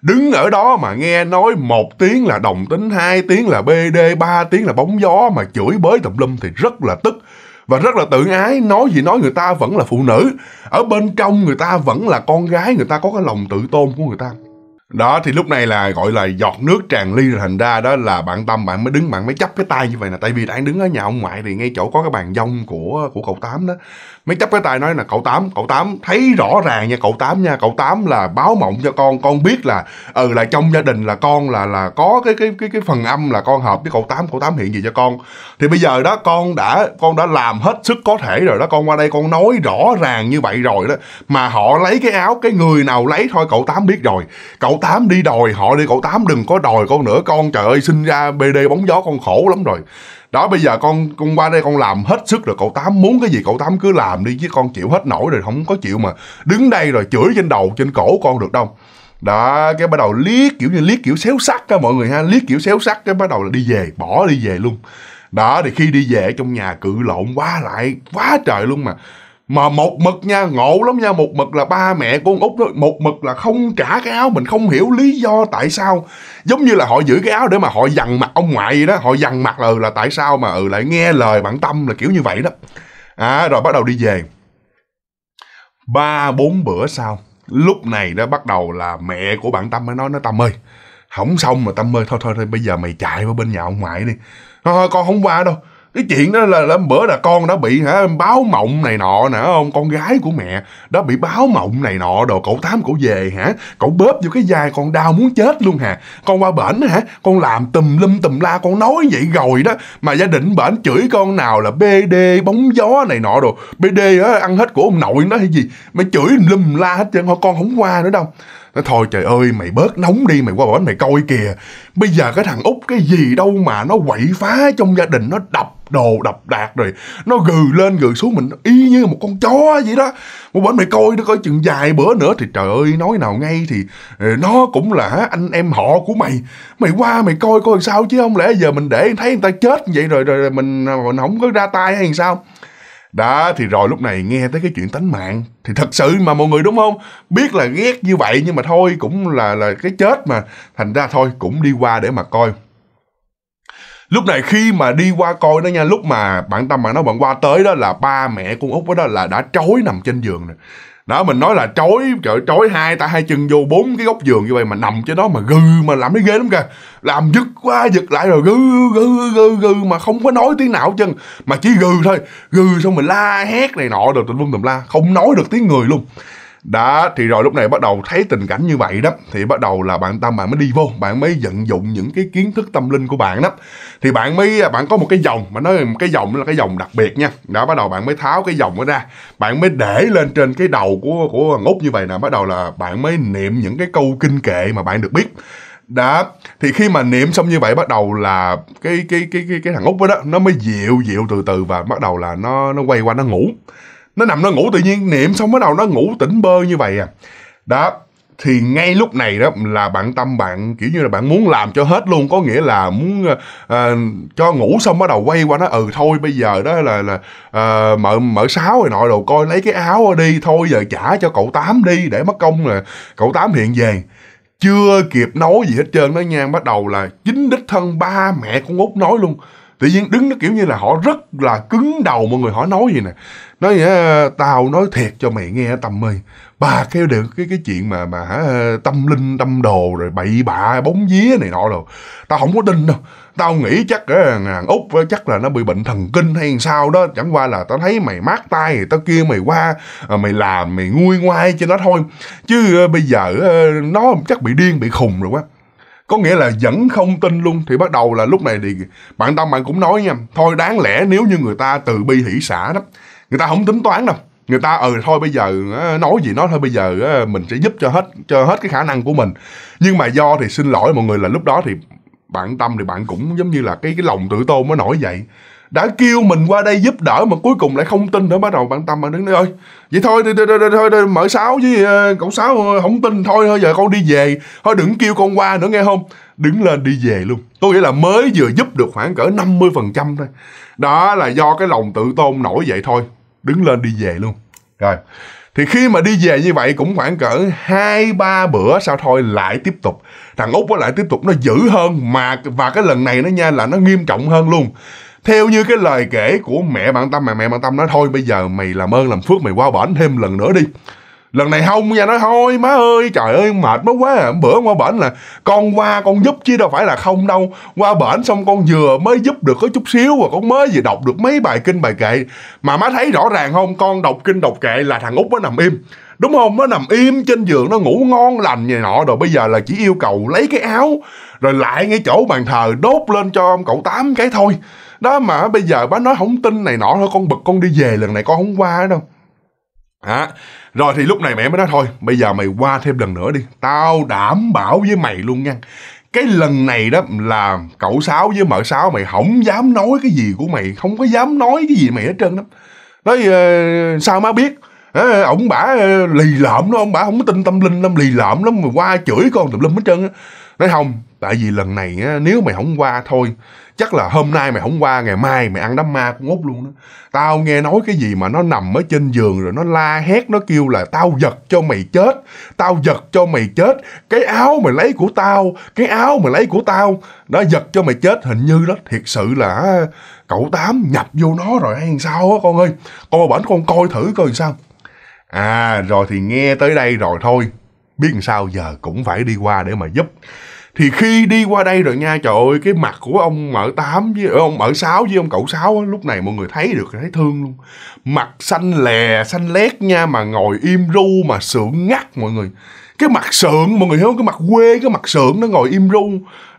đứng ở đó mà nghe nói một tiếng là đồng tính hai tiếng là bd ba tiếng là bóng gió mà chửi bới tùm lum thì rất là tức và rất là tự ái nói gì nói người ta vẫn là phụ nữ ở bên trong người ta vẫn là con gái người ta có cái lòng tự tôn của người ta đó thì lúc này là gọi là giọt nước tràn ly thành ra đó là bạn tâm bạn mới đứng bạn mới chấp cái tay như vậy là tại vì đang đứng ở nhà ông ngoại thì ngay chỗ có cái bàn dông của của cậu tám đó mấy chấp cái tay nói là cậu tám cậu tám thấy rõ ràng nha cậu tám nha cậu tám là báo mộng cho con con biết là ừ là trong gia đình là con là là có cái cái cái cái phần âm là con hợp với cậu tám cậu tám hiện gì cho con thì bây giờ đó con đã con đã làm hết sức có thể rồi đó con qua đây con nói rõ ràng như vậy rồi đó mà họ lấy cái áo cái người nào lấy thôi cậu tám biết rồi cậu tám đi đòi họ đi cậu tám đừng có đòi con nữa con trời ơi sinh ra bd bóng gió con khổ lắm rồi đó bây giờ con con qua đây con làm hết sức rồi cậu tám muốn cái gì cậu tám cứ làm đi chứ con chịu hết nổi rồi không có chịu mà đứng đây rồi chửi trên đầu trên cổ con được đâu đó cái bắt đầu liếc kiểu như liếc kiểu xéo sắc á mọi người ha liếc kiểu xéo sắc cái bắt đầu là đi về bỏ đi về luôn đó thì khi đi về trong nhà cự lộn quá lại quá trời luôn mà mà một mực nha ngộ lắm nha một mực là ba mẹ của con út đó một mực là không trả cái áo mình không hiểu lý do tại sao giống như là họ giữ cái áo để mà họ dằn mặt ông ngoại vậy đó họ dằn mặt là ừ, là tại sao mà ừ lại nghe lời bạn tâm là kiểu như vậy đó à rồi bắt đầu đi về ba bốn bữa sau lúc này đó bắt đầu là mẹ của bạn tâm mới nói nó tâm ơi không xong mà tâm ơi thôi thôi thôi bây giờ mày chạy qua bên nhà ông ngoại đi thôi, thôi con không qua đâu cái chuyện đó là, là bữa là con đã bị hả báo mộng này nọ nè không con gái của mẹ đã bị báo mộng này nọ đồ cậu thám cậu về hả cậu bóp vô cái vai con đau muốn chết luôn hả con qua bển hả con làm tùm lum tùm la con nói vậy rồi đó mà gia đình bển chửi con nào là bd bóng gió này nọ đồ bd á ăn hết của ông nội nó hay gì mày chửi lum la hết trơn con không qua nữa đâu nó thôi trời ơi mày bớt nóng đi mày qua bển mày coi kìa bây giờ cái thằng út cái gì đâu mà nó quậy phá trong gia đình nó đập đồ đập đạc rồi nó gừ lên gừ xuống mình y như một con chó vậy đó một bển mày coi nó coi chừng dài bữa nữa thì trời ơi nói nào ngay thì ờ, nó cũng là anh em họ của mày mày qua mày coi coi sao chứ không lẽ giờ mình để thấy người ta chết vậy rồi rồi, rồi mình à, mình không có ra tay hay sao đó thì rồi lúc này nghe tới cái chuyện tánh mạng thì thật sự mà mọi người đúng không biết là ghét như vậy nhưng mà thôi cũng là là cái chết mà thành ra thôi cũng đi qua để mà coi lúc này khi mà đi qua coi đó nha lúc mà bạn tâm bạn nó bạn qua tới đó là ba mẹ con út đó là đã trói nằm trên giường rồi đó mình nói là trói trời trói hai ta hai chân vô bốn cái góc giường như vậy mà nằm trên đó mà gừ mà làm cái ghế lắm kìa làm giật quá giật lại rồi gừ gừ gừ gừ mà không có nói tiếng nào chân mà chỉ gừ thôi gừ xong mình la hét này nọ rồi tùm lum tùm la không nói được tiếng người luôn đã thì rồi lúc này bắt đầu thấy tình cảnh như vậy đó thì bắt đầu là bạn tâm bạn mới đi vô bạn mới vận dụng những cái kiến thức tâm linh của bạn đó thì bạn mới à, bạn có một cái dòng mà nói một cái dòng là cái dòng đặc biệt nha đã bắt đầu bạn mới tháo cái dòng ra bạn mới để lên trên cái đầu của của thằng út như vậy nè bắt đầu là bạn mới niệm những cái câu kinh kệ mà bạn được biết đó thì khi mà niệm xong như vậy bắt đầu là cái cái cái cái, cái thằng út đó nó mới dịu dịu từ từ và bắt đầu là nó nó quay qua nó ngủ nó nằm nó ngủ tự nhiên niệm xong bắt đầu nó ngủ tỉnh bơ như vậy à đó thì ngay lúc này đó là bạn tâm bạn kiểu như là bạn muốn làm cho hết luôn có nghĩa là muốn uh, cho ngủ xong bắt đầu quay qua nó ừ thôi bây giờ đó là là uh, mở mở sáo rồi nọ đồ coi lấy cái áo đi thôi giờ trả cho cậu tám đi để mất công là cậu tám hiện về chưa kịp nói gì hết trơn đó nha bắt đầu là chính đích thân ba mẹ con út nói luôn tự nhiên đứng nó kiểu như là họ rất là cứng đầu mọi người họ nói gì nè nói ờ, tao nói thiệt cho mày nghe tầm ơi bà kêu được cái cái chuyện mà mà tâm linh tâm đồ rồi bậy bạ bóng vía này nọ rồi tao không có tin đâu tao nghĩ chắc là ờ, thằng út ờ, chắc là nó bị bệnh thần kinh hay sao đó chẳng qua là tao thấy mày mát tay tao kêu mày qua mày làm mày nguôi ngoai cho nó thôi chứ bây giờ nó chắc bị điên bị khùng rồi quá có nghĩa là vẫn không tin luôn thì bắt đầu là lúc này thì bạn tâm bạn cũng nói nha thôi đáng lẽ nếu như người ta từ bi hỷ xã đó người ta không tính toán đâu người ta ừ thôi bây giờ ờ, nói gì nói thôi bây giờ ờ, mình sẽ giúp cho hết cho hết cái khả năng của mình nhưng mà do thì xin lỗi mọi người là lúc đó thì bạn tâm thì bạn cũng giống như là cái cái lòng tự tôn mới nổi dậy đã kêu mình qua đây giúp đỡ mà cuối cùng lại không tin nữa bắt đầu bạn tâm bạn đứng đây ơi vậy thôi thôi thôi, thôi, thôi mở sáu với ờ, cậu sáu ờ, không tin thôi thôi giờ con đi về thôi đừng kêu con qua nữa nghe không đứng lên đi về luôn tôi nghĩ là mới vừa giúp được khoảng cỡ 50% thôi đó là do cái lòng tự tôn nổi vậy thôi đứng lên đi về luôn rồi thì khi mà đi về như vậy cũng khoảng cỡ hai ba bữa sau thôi lại tiếp tục thằng út nó lại tiếp tục nó dữ hơn mà và cái lần này nó nha là nó nghiêm trọng hơn luôn theo như cái lời kể của mẹ bạn tâm mà mẹ bạn tâm nói thôi bây giờ mày làm ơn làm phước mày qua bển thêm lần nữa đi lần này không nha nói thôi má ơi trời ơi mệt mất quá à. bữa qua bển là con qua con giúp chứ đâu phải là không đâu qua bển xong con vừa mới giúp được có chút xíu và con mới vừa đọc được mấy bài kinh bài kệ mà má thấy rõ ràng không con đọc kinh đọc kệ là thằng út nó nằm im đúng không nó nằm im trên giường nó ngủ ngon lành này nọ rồi bây giờ là chỉ yêu cầu lấy cái áo rồi lại ngay chỗ bàn thờ đốt lên cho ông cậu tám cái thôi đó mà bây giờ bá nói không tin này nọ thôi con bực con đi về lần này con không qua đâu à, rồi thì lúc này mẹ mới nói thôi bây giờ mày qua thêm lần nữa đi tao đảm bảo với mày luôn nha cái lần này đó là cậu sáu với mợ sáu mày không dám nói cái gì của mày không có dám nói cái gì mày hết trơn đó, nói uh, sao má biết à, ờ, ổng bả ờ, lì lợm đó ông bả không có tin tâm linh lắm lì lợm lắm mà qua chửi con tùm lum hết trơn á nói không tại vì lần này á, nếu mày không qua thôi chắc là hôm nay mày không qua ngày mai mày ăn đám ma cũng ngốc luôn đó tao nghe nói cái gì mà nó nằm ở trên giường rồi nó la hét nó kêu là tao giật cho mày chết tao giật cho mày chết cái áo mày lấy của tao cái áo mày lấy của tao nó giật cho mày chết hình như đó thiệt sự là cậu tám nhập vô nó rồi hay sao á con ơi con bển con coi thử coi sao à rồi thì nghe tới đây rồi thôi biết sao giờ cũng phải đi qua để mà giúp thì khi đi qua đây rồi nha trời ơi cái mặt của ông mở tám với ờ, ông mở sáu với ông cậu sáu lúc này mọi người thấy được thấy thương luôn mặt xanh lè xanh lét nha mà ngồi im ru mà sượng ngắt mọi người cái mặt sượng mọi người hiểu không cái mặt quê cái mặt sượng nó ngồi im ru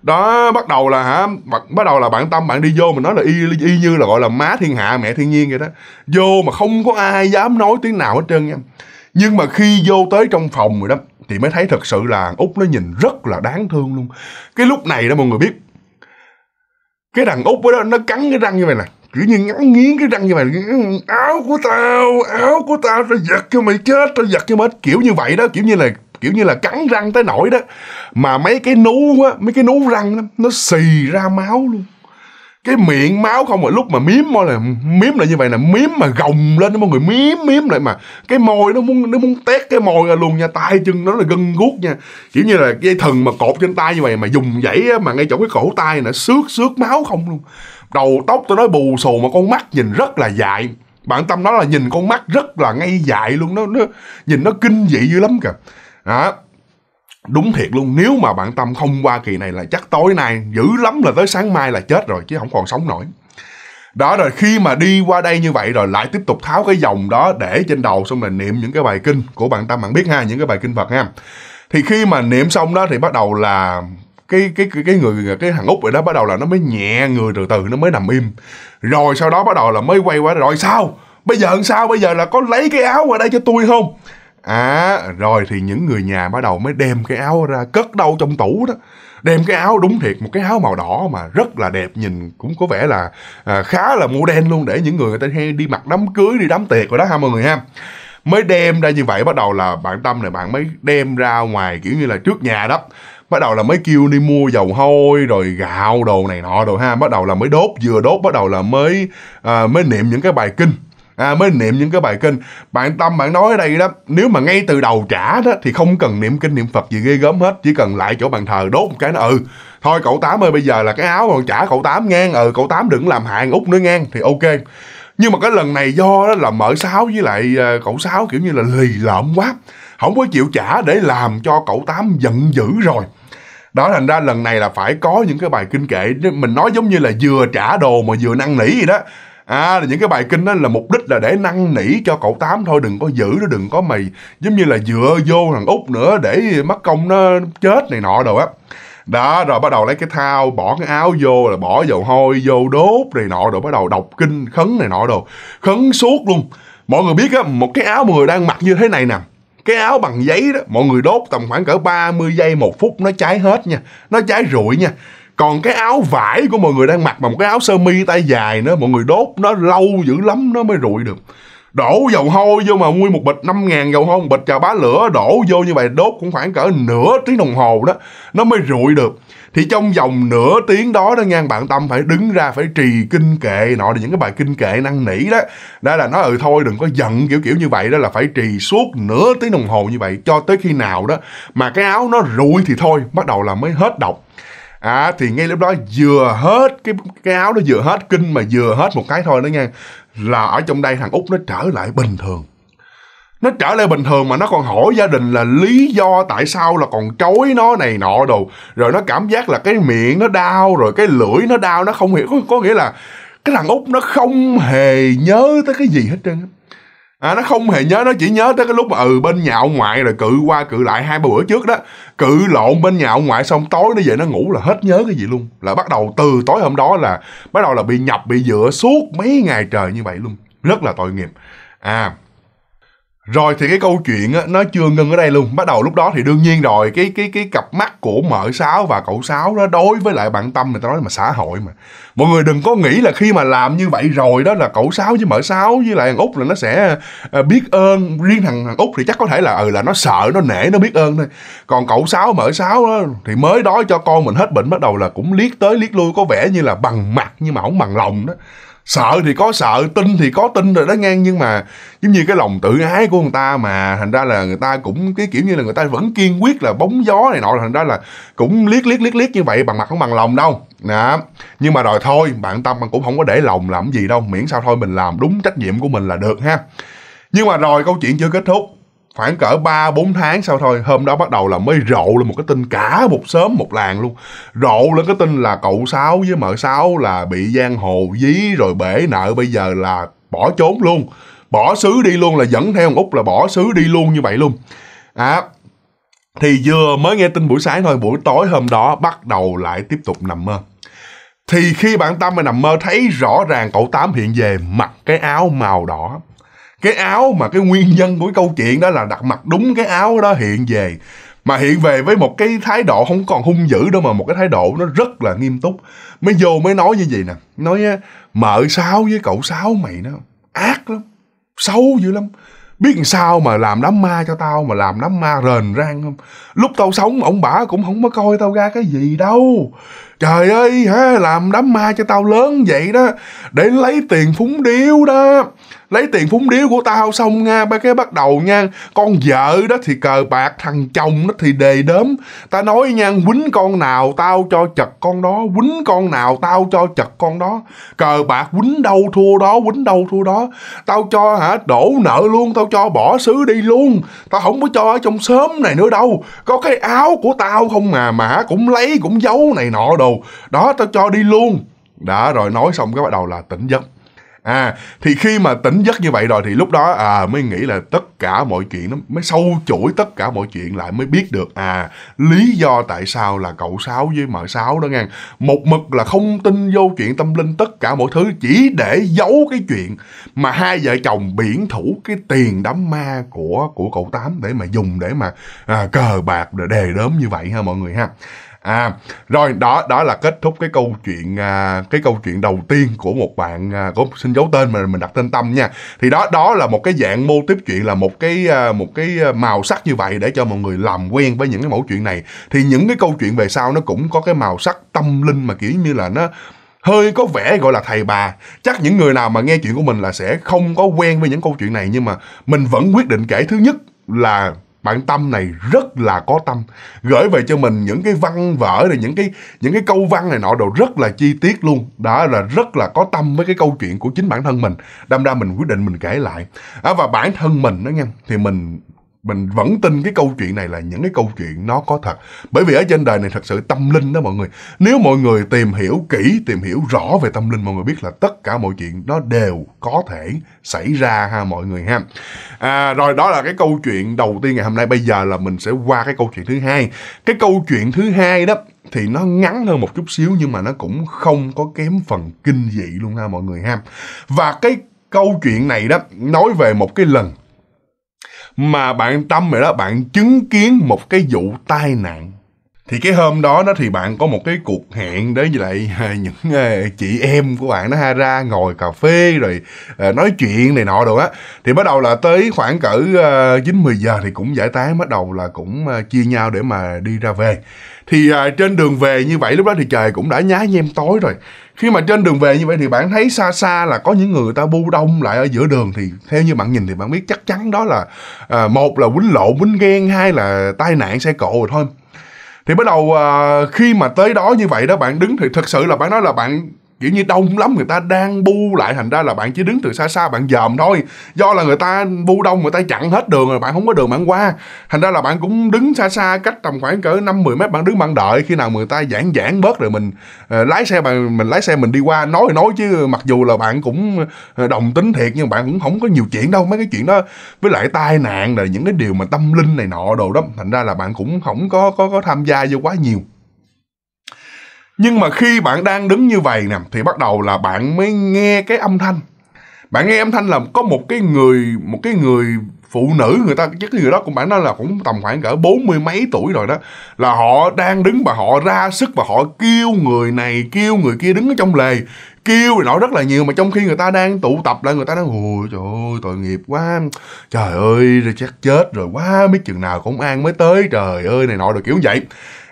đó bắt đầu là hả bắt, bắt đầu là bạn tâm bạn đi vô mà nói là y, y như là gọi là má thiên hạ mẹ thiên nhiên vậy đó vô mà không có ai dám nói tiếng nào hết trơn nha nhưng mà khi vô tới trong phòng rồi đó thì mới thấy thật sự là út nó nhìn rất là đáng thương luôn cái lúc này đó mọi người biết cái thằng út đó nó cắn cái răng như vậy nè kiểu như ngắn nghiến cái răng như vậy áo của tao áo của tao tao giật cho mày chết tao giật cho mày kiểu như vậy đó kiểu như là kiểu như là cắn răng tới nổi đó mà mấy cái nú á mấy cái nú răng đó, nó xì ra máu luôn cái miệng máu không mà lúc mà miếm môi là miếm là như vậy là miếm mà gồng lên đó mọi người miếm miếm lại mà cái môi nó muốn nó muốn tét cái môi ra luôn nha tay chân nó là gân guốc nha kiểu như là dây thần mà cột trên tay như vậy mà dùng dãy mà ngay chỗ cái cổ tay nó xước xước máu không luôn đầu tóc tôi nói bù xù mà con mắt nhìn rất là dại bạn tâm nói là nhìn con mắt rất là ngay dại luôn nó nó nhìn nó kinh dị dữ lắm kìa đó đúng thiệt luôn nếu mà bạn tâm không qua kỳ này là chắc tối nay dữ lắm là tới sáng mai là chết rồi chứ không còn sống nổi đó rồi khi mà đi qua đây như vậy rồi lại tiếp tục tháo cái vòng đó để trên đầu xong rồi niệm những cái bài kinh của bạn tâm bạn biết ha những cái bài kinh phật ha thì khi mà niệm xong đó thì bắt đầu là cái cái cái, cái người cái thằng út vậy đó bắt đầu là nó mới nhẹ người từ từ nó mới nằm im rồi sau đó bắt đầu là mới quay qua rồi sao bây giờ làm sao bây giờ là có lấy cái áo qua đây cho tôi không à rồi thì những người nhà bắt đầu mới đem cái áo ra cất đâu trong tủ đó đem cái áo đúng thiệt một cái áo màu đỏ mà rất là đẹp nhìn cũng có vẻ là à, khá là mô đen luôn để những người người ta hay đi mặc đám cưới đi đám tiệc rồi đó ha mọi người ha mới đem ra như vậy bắt đầu là bạn tâm này bạn mới đem ra ngoài kiểu như là trước nhà đó bắt đầu là mới kêu đi mua dầu hôi rồi gạo đồ này nọ đồ ha bắt đầu là mới đốt vừa đốt bắt đầu là mới à, mới niệm những cái bài kinh à, mới niệm những cái bài kinh bạn tâm bạn nói ở đây đó nếu mà ngay từ đầu trả đó thì không cần niệm kinh niệm phật gì ghê gớm hết chỉ cần lại chỗ bàn thờ đốt một cái nó ừ thôi cậu tám ơi bây giờ là cái áo còn trả cậu tám ngang ừ cậu tám đừng làm hại út nữa ngang thì ok nhưng mà cái lần này do đó là mở sáo với lại ờ, cậu sáu kiểu như là lì lợm quá không có chịu trả để làm cho cậu tám giận dữ rồi đó thành ra lần này là phải có những cái bài kinh kệ mình nói giống như là vừa trả đồ mà vừa năn nỉ gì đó à là những cái bài kinh đó là mục đích là để năn nỉ cho cậu tám thôi đừng có giữ nó đừng có mày giống như là dựa vô thằng út nữa để mất công nó chết này nọ đồ á đó rồi bắt đầu lấy cái thao bỏ cái áo vô là bỏ dầu hôi vô đốt này nọ rồi bắt đầu đọc kinh khấn này nọ đồ khấn suốt luôn mọi người biết á một cái áo mọi người đang mặc như thế này nè cái áo bằng giấy đó mọi người đốt tầm khoảng cỡ 30 giây một phút nó cháy hết nha nó cháy rụi nha còn cái áo vải của mọi người đang mặc mà một cái áo sơ mi tay dài nữa mọi người đốt nó lâu dữ lắm nó mới rụi được đổ dầu hôi vô mà nguyên một bịch 5 ngàn dầu hôi một bịch trà bá lửa đổ vô như vậy đốt cũng khoảng cỡ nửa tiếng đồng hồ đó nó mới rụi được thì trong vòng nửa tiếng đó đó ngang bạn tâm phải đứng ra phải trì kinh kệ nọ những cái bài kinh kệ năn nỉ đó đó là nói ừ thôi đừng có giận kiểu kiểu như vậy đó là phải trì suốt nửa tiếng đồng hồ như vậy cho tới khi nào đó mà cái áo nó rụi thì thôi bắt đầu là mới hết độc à thì ngay lúc đó vừa hết cái cái áo nó vừa hết kinh mà vừa hết một cái thôi đó nha là ở trong đây thằng út nó trở lại bình thường nó trở lại bình thường mà nó còn hỏi gia đình là lý do tại sao là còn chối nó này nọ đồ rồi nó cảm giác là cái miệng nó đau rồi cái lưỡi nó đau nó không hiểu có, có nghĩa là cái thằng út nó không hề nhớ tới cái gì hết trơn à, nó không hề nhớ nó chỉ nhớ tới cái lúc mà ừ bên nhà ông ngoại rồi cự qua cự lại hai ba bữa trước đó cự lộn bên nhà ông ngoại xong tối nó về nó ngủ là hết nhớ cái gì luôn là bắt đầu từ tối hôm đó là bắt đầu là bị nhập bị dựa suốt mấy ngày trời như vậy luôn rất là tội nghiệp à rồi thì cái câu chuyện á, nó chưa ngưng ở đây luôn bắt đầu lúc đó thì đương nhiên rồi cái cái cái cặp mắt của mợ sáu và cậu sáu đó đối với lại bạn tâm người ta nói mà xã hội mà mọi người đừng có nghĩ là khi mà làm như vậy rồi đó là cậu sáu với mợ sáu với lại thằng út là nó sẽ ờ, biết ơn riêng thằng thằng út thì chắc có thể là ừ là nó sợ nó nể nó biết ơn thôi còn cậu sáu mợ sáu đó, thì mới đó cho con mình hết bệnh bắt đầu là cũng liếc tới liếc lui có vẻ như là bằng mặt nhưng mà không bằng lòng đó sợ thì có sợ tin thì có tin rồi đó ngang nhưng mà giống như cái lòng tự ái của người ta mà thành ra là người ta cũng cái kiểu như là người ta vẫn kiên quyết là bóng gió này nọ thành ra là cũng liếc liếc liếc liếc như vậy bằng mặt không bằng lòng đâu đó nhưng mà rồi thôi bạn tâm bạn cũng không có để lòng làm gì đâu miễn sao thôi mình làm đúng trách nhiệm của mình là được ha nhưng mà rồi câu chuyện chưa kết thúc khoảng cỡ 3 4 tháng sau thôi hôm đó bắt đầu là mới rộ lên một cái tin cả một sớm một làng luôn rộ lên cái tin là cậu sáu với mợ sáu là bị giang hồ dí rồi bể nợ bây giờ là bỏ trốn luôn bỏ xứ đi luôn là dẫn theo ông út là bỏ xứ đi luôn như vậy luôn à thì vừa mới nghe tin buổi sáng thôi buổi tối hôm đó bắt đầu lại tiếp tục nằm mơ thì khi bạn tâm mà nằm mơ thấy rõ ràng cậu tám hiện về mặc cái áo màu đỏ cái áo mà cái nguyên nhân của cái câu chuyện đó là đặt mặt đúng cái áo đó hiện về mà hiện về với một cái thái độ không còn hung dữ đâu mà một cái thái độ nó rất là nghiêm túc mới vô mới nói như vậy nè nói mợ sáu với cậu sáu mày nó ác lắm xấu dữ lắm biết làm sao mà làm đám ma cho tao mà làm đám ma rền rang không lúc tao sống ông bả cũng không có coi tao ra cái gì đâu trời ơi ha làm đám ma cho tao lớn vậy đó để lấy tiền phúng điếu đó lấy tiền phúng điếu của tao xong nha ba cái bắt đầu nha con vợ đó thì cờ bạc thằng chồng nó thì đề đớm ta nói nha quýnh con nào tao cho chật con đó quýnh con nào tao cho chật con đó cờ bạc quýnh đâu thua đó quýnh đâu thua đó tao cho hả đổ nợ luôn tao cho bỏ xứ đi luôn tao không có cho ở trong sớm này nữa đâu có cái áo của tao không à, mà mà cũng lấy cũng giấu này nọ đồ đồ đó tao cho đi luôn đã rồi nói xong cái bắt đầu là tỉnh giấc à thì khi mà tỉnh giấc như vậy rồi thì lúc đó à mới nghĩ là tất cả mọi chuyện nó mới sâu chuỗi tất cả mọi chuyện lại mới biết được à lý do tại sao là cậu sáu với mợ sáu đó nghe một mực là không tin vô chuyện tâm linh tất cả mọi thứ chỉ để giấu cái chuyện mà hai vợ chồng biển thủ cái tiền đám ma của của cậu tám để mà dùng để mà à, cờ bạc để đề đớm như vậy ha mọi người ha à rồi đó đó là kết thúc cái câu chuyện à, cái câu chuyện đầu tiên của một bạn à, có xin giấu tên mà mình đặt tên tâm nha thì đó đó là một cái dạng mô tiếp chuyện là một cái à, một cái à, màu sắc như vậy để cho mọi người làm quen với những cái mẫu chuyện này thì những cái câu chuyện về sau nó cũng có cái màu sắc tâm linh mà kiểu như là nó hơi có vẻ gọi là thầy bà chắc những người nào mà nghe chuyện của mình là sẽ không có quen với những câu chuyện này nhưng mà mình vẫn quyết định kể thứ nhất là bạn tâm này rất là có tâm gửi về cho mình những cái văn vở này những cái những cái câu văn này nọ đồ rất là chi tiết luôn đó là rất là có tâm với cái câu chuyện của chính bản thân mình đâm ra mình quyết định mình kể lại à, và bản thân mình đó nha thì mình mình vẫn tin cái câu chuyện này là những cái câu chuyện nó có thật bởi vì ở trên đời này thật sự tâm linh đó mọi người nếu mọi người tìm hiểu kỹ tìm hiểu rõ về tâm linh mọi người biết là tất cả mọi chuyện nó đều có thể xảy ra ha mọi người ha à, rồi đó là cái câu chuyện đầu tiên ngày hôm nay bây giờ là mình sẽ qua cái câu chuyện thứ hai cái câu chuyện thứ hai đó thì nó ngắn hơn một chút xíu nhưng mà nó cũng không có kém phần kinh dị luôn ha mọi người ha và cái câu chuyện này đó nói về một cái lần mà bạn tâm rồi đó bạn chứng kiến một cái vụ tai nạn thì cái hôm đó đó thì bạn có một cái cuộc hẹn đến với lại à, những à, chị em của bạn nó ha ra ngồi cà phê rồi à, nói chuyện này nọ đồ á thì bắt đầu là tới khoảng cỡ chín mười giờ thì cũng giải tán bắt đầu là cũng chia nhau để mà đi ra về thì trên đường về như vậy lúc đó thì trời cũng đã nhá nhem tối rồi khi mà trên đường về như vậy thì bạn thấy xa xa là có những người ta bu đông lại ở giữa đường thì theo như bạn nhìn thì bạn biết chắc chắn đó là à, một là quýnh lộn quýnh ghen hai là tai nạn xe cộ rồi thôi thì bắt đầu à, khi mà tới đó như vậy đó bạn đứng thì thật sự là bạn nói là bạn kiểu như đông lắm người ta đang bu lại thành ra là bạn chỉ đứng từ xa xa bạn dòm thôi do là người ta bu đông người ta chặn hết đường rồi bạn không có đường bạn qua thành ra là bạn cũng đứng xa xa cách tầm khoảng cỡ năm mười mét bạn đứng bạn đợi khi nào người ta giãn giãn bớt rồi mình uh, lái xe bạn mình lái xe mình đi qua nói thì nói chứ mặc dù là bạn cũng ờ, đồng tính thiệt nhưng bạn cũng không có nhiều chuyện đâu mấy cái chuyện đó với lại tai nạn rồi những cái điều mà tâm linh này nọ đồ đó thành ra là bạn cũng không có có có tham gia vô quá nhiều nhưng mà khi bạn đang đứng như vậy nè thì bắt đầu là bạn mới nghe cái âm thanh bạn nghe âm thanh là có một cái người một cái người phụ nữ người ta chứ cái người đó cũng bạn nói là cũng tầm khoảng cỡ bốn mươi mấy tuổi rồi đó là họ đang đứng và họ ra sức và họ kêu người này kêu người kia đứng ở trong lề kêu thì nói rất là nhiều mà trong khi người ta đang tụ tập lại người ta đang ôi trời ơi tội nghiệp quá trời ơi rồi chắc chết rồi quá biết chừng nào cũng an mới tới trời ơi này nọ được kiểu vậy